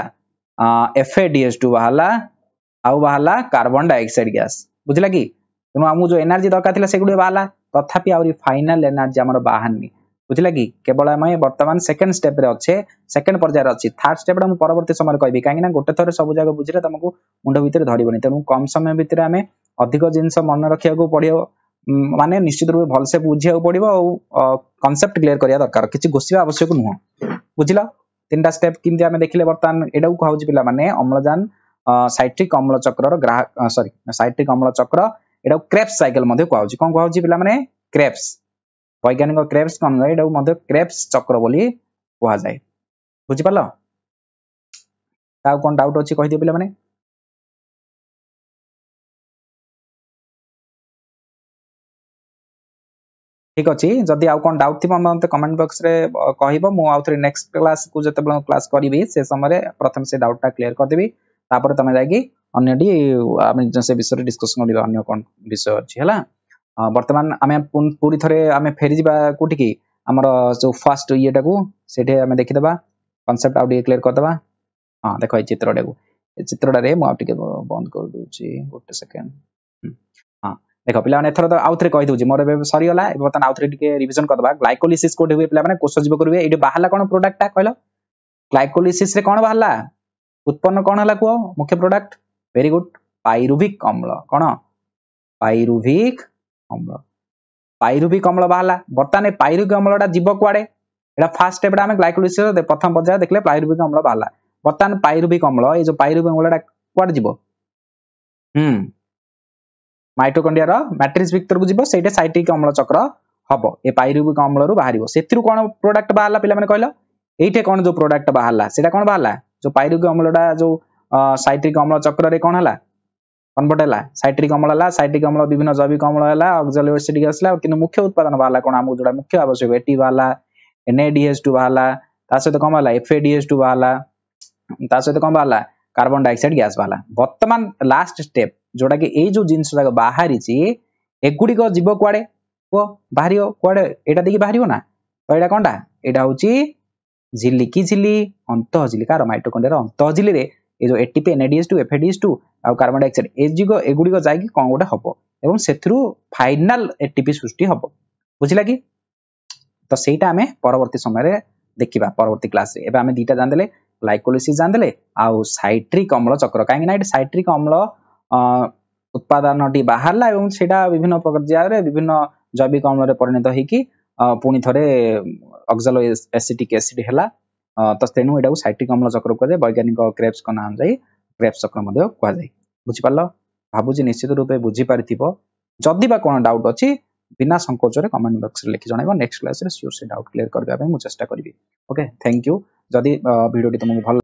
FADH2 বাহারা আর বাহারা কার্বন ডাইঅক্সাইড গ্যাস বুঝলা কি তেনু আমু যে এনার্জি দরকার ছিল সেগুলো বাহারা তথাপি আউরি ফাইনাল এনার্জি আমার বাহারনি বুঝলা কি কেবল আমি বর্তমান সেকেন্ড স্টেপে অছে সেকেন্ড পর্যায়ে অছি থার্ড স্টেপটা মু পরবর্তী সময় কইবি কাইকি না গোটে থরে সবু জায়গা বুঝিলে তোমাকে মুন্ড ভিতরে ধরিবনি তেমন কম সময় ভিতরে আমি অধিক জিনিস মনে রাখিବାକୁ পড়িব মানে নিশ্চিত রূপে ভালসে বুঝিବାକୁ পড়িব ଆଉ কনসেপ্ট ক্লিয়ার করিয়া দরকার কিছু গোসিবা আবশ্যক নুহ বুঝিল তিনটা স্টেপ কিমতি আমি দেখিলে বর্তমান এটাও কুহাউছি পিলা মানে অম্লজান সাইট্রিক অম্ল চক্রর গ্রাহক সরি সাইট্রিক অম্ল চক্র এটা ক্রেপস সাইকেল মধ্যে কুহাউছি কোন কুহাউছি পিলা মানে ক্রেপস ବୈଜ୍ଞାନିକ କ୍ରେପ୍ସ କ'ଣ ଏଇଟାକୁ ମଧ୍ୟ କ୍ରେପ୍ସ ଚକ୍ର ବୋଲି କୁହାଯାଏ ବୁଝିପାରିଲ ଆଉ କ'ଣ ଡାଉଟ୍ ଅଛି କହିଦିଅ ପିଲାମାନେ ঠিক ଅଛି ଯଦି ଆଉ କ'ଣ ଡାଉଟ୍ ଥିବ ମୋତେ କମେଣ୍ଟ ବକ୍ସରେ କହିବ ମୁଁ ଆଉ ଥରେ ନେକ୍ସଟ କ୍ଲାସକୁ ଯେତେବେଳେ କ୍ଲାସ କରିବି ସେ ସମୟରେ ପ୍ରଥମେ ସେ ଡାଉଟଟା କ୍ଲିୟର କରିଦେବି ତାପରେ ତମେ ଯାଇକି ଅନ୍ୟଟି ଆମେ ସେ ବିଷୟରେ ଡିସ୍କସନ୍ କରିବା ଅନ୍ୟ କ'ଣ ବିଷୟ ଅଛି ହେଲା ବର୍ତ୍ତମାନ ଆମେ ପୁଣି ଥରେ ଆମେ ଫେରିଯିବା କୋଉଠିକି ଆମର ଯୋଉ ଫାର୍ଷ୍ଟ ଇଏଟାକୁ ସେଠି ଆମେ ଦେଖିଦେବା କନସେପ୍ଟ ଆଉ ଟିକେ କ୍ଲିୟର କରିଦେବା ହଁ ଦେଖ ଏଇ ଚିତ୍ରଟାକୁ ଏ ଚିତ୍ରଟାରେ ମୁଁ ଆଉ ଟିକେ ବନ୍ଦ କରିଦେଉଛି ଗୋଟେ ସେକେଣ୍ଡ ହଁ ଦେଖ ପିଲାମାନେ ଏଥର ତ ଆଉଥରେ କହିଦେଉଛି ମୋର ଏବେ ସରିଗଲା ବର୍ତ୍ତମାନ ଆଉଥରେ ଟିକେ ରିଭିଜନ କରିଦେବା ଗ୍ଲାଇକୋଲିସିସ୍ କୋଉଠି ହୁଏ ପିଲାମାନେ କୋଷ ଜୀବ କରିବେ ଏଇଠି ବାହାରିଲା କ'ଣ ପ୍ରଡକ୍ଟଟା କହିଲ ଗ୍ଲାଇକୋଲିସିସ୍ରେ କ'ଣ ବାହାରିଲା ଉତ୍ପନ୍ନ କ'ଣ ହେଲା କୁହ ମୁଖ୍ୟ ପ୍ରଡକ୍ଟ ଭେରି ଗୁଡ୍ ପାଇରୁଭିକ ଅମ୍ଳ କ'ଣ ପାଇରୁଭିକ অম্ল পাইরুভিক অম্ল বাহারা বর্তমানে পাইরুভিক অম্লটা যাব কুয়াড়ে এটা ফার্স্ট স্টেপটা আমি গ্লাইকোলিসিস প্রথম পর্যায়ে দেখলে পাইরুভিক অম্ল বাহারা বর্তমানে পাইরুভিক অম্ল এই যে পাইরুভিক অম্লটা কুয়াড়ে যাব হুম মাইটোকন্ডিয়ার ম্যাট্রিক্স ভিতরକୁ যাব সেইটা সাইট্রিক অম্ল চক্র হব এ পাইরুভিক অম্লরু বাহারিব সেতিরু কোন প্রোডাক্ট বাহারা পিলামানে কইলো এইটা কোন যে প্রোডাক্ট বাহারা সেটা কোন বাহারা যে পাইরুভিক অম্লটা যে সাইট্রিক অম্ল চক্রে কোন হলা কনভর্ট ହେଲା ସାଇଟ୍ରିକ ଅମ୍ଳ ହେଲା ସାଇଟ୍ରିକ ଅମ୍ଳ ବିଭିନ୍ନ ଜୈବିକ ଅମ୍ଳ ହେଲା ଅକ୍ସାଲିକ ଏସିଡିକ ଆସିଲା କିନ୍ତୁ ମୁଖ୍ୟ ଉତ୍ପାଦନ ବାହାରିଲା କ'ଣ ଆମକୁ ଯୋଉଟା ମୁଖ୍ୟ ଆବଶ୍ୟକ ଏଟି ବାହାରିଲା NADH2 ବାହାରିଲା ତା ସହିତ କ'ଣ ବାହାରିଲା FADH2 ବାହାରିଲା ତା ସହିତ କ'ଣ ବାହାରିଲା কার্বন ডাইঅক্সাইড গ্যাস বাহারা বর্তমান লাস্ট স্টেপ যোটা কি এই যে জিনিস যাক বাহারিছি এগুড়িক যাব কুয়াড়ে কুহ বাহারিব কুয়াড়ে এটা দেখি বাহারিব না তো এটা কোনটা এটা হচ্ছে ঝিলিকি ঝিলি অন্তঃঝিলিকার মাইটোকন্ড্রিয়ার অন্তঃঝিলিরে ଏ ଯେଉଁ ATP NADH two FADH two ଆଉ କାର୍ବନ ଡାଇଅକ୍ସାଇଡ୍ ଏଗୁଡ଼ିକ ଏଗୁଡ଼ିକ ଯାଇକି କ'ଣ ଗୋଟେ ହବ ଏବଂ ସେଥିରୁ ଫାଇନାଲ ଏଟିପି ସୃଷ୍ଟି ହବ ବୁଝିଲା କି ତ ସେଇଟା ଆମେ ପରବର୍ତ୍ତୀ ସମୟରେ ଦେଖିବା ପରବର୍ତ୍ତୀ କ୍ଲାସରେ ଏବେ ଆମେ ଦୁଇଟା ଜାଣିଦେଲେ ଲାଇକୋଲିସିସ୍ ଜାଣିଦେଲେ ଆଉ ସାଇଟ୍ରିକ୍ ଅମ୍ଳ ଚକ୍ର କାହିଁକି ନା ଏଠି ସାଇଟ୍ରିକ୍ ଅମ୍ଳ ଉତ୍ପାଦନଟି ବାହାରିଲା ଏବଂ ସେଇଟା ବିଭିନ୍ନ ପ୍ରକ୍ରିୟାରେ ବିଭିନ୍ନ ଜୈବିକ ଅମ୍ଳରେ ପରିଣତ ହେଇକି ପୁଣି ଥରେ ଅକ୍ଜାଲୋ ଏସିଟିକ୍ ଏସିଡ୍ ହେଲା ତେଣୁ ଏଟାକୁ ସାଇଟ୍ରିକ୍ ଅମ୍ଳ ଚକ୍ର କୁହାଯାଏ ବୈଜ୍ଞାନିକ କ୍ରେପ୍ସଙ୍କ ନାଁ ଅନୁଯାୟୀ କ୍ରେପ୍ସ ଚକ୍ର ମଧ୍ୟ କୁହାଯାଏ ବୁଝିପାରିଲ ଭାବୁଛି ନିଶ୍ଚିତ ରୂପେ ବୁଝିପାରିଥିବ ଯଦି ବା କ'ଣ ଡାଉଟ୍ ଅଛି ବିନା ସଙ୍କୋଚରେ କମେଣ୍ଟ ବକ୍ସରେ ଲେଖି ଜଣାଇବ ନେକ୍ସଟ କ୍ଲାସରେ ସିଓର ସେ ଡାଉଟ୍ କ୍ଲିୟର କରିବା ପାଇଁ ମୁଁ ଚେଷ୍ଟା କରିବି ଓକେ ଥ୍ୟାଙ୍କ ୟୁ ଯଦି ଭିଡ଼ିଓଟି ତୁମକୁ ଭଲ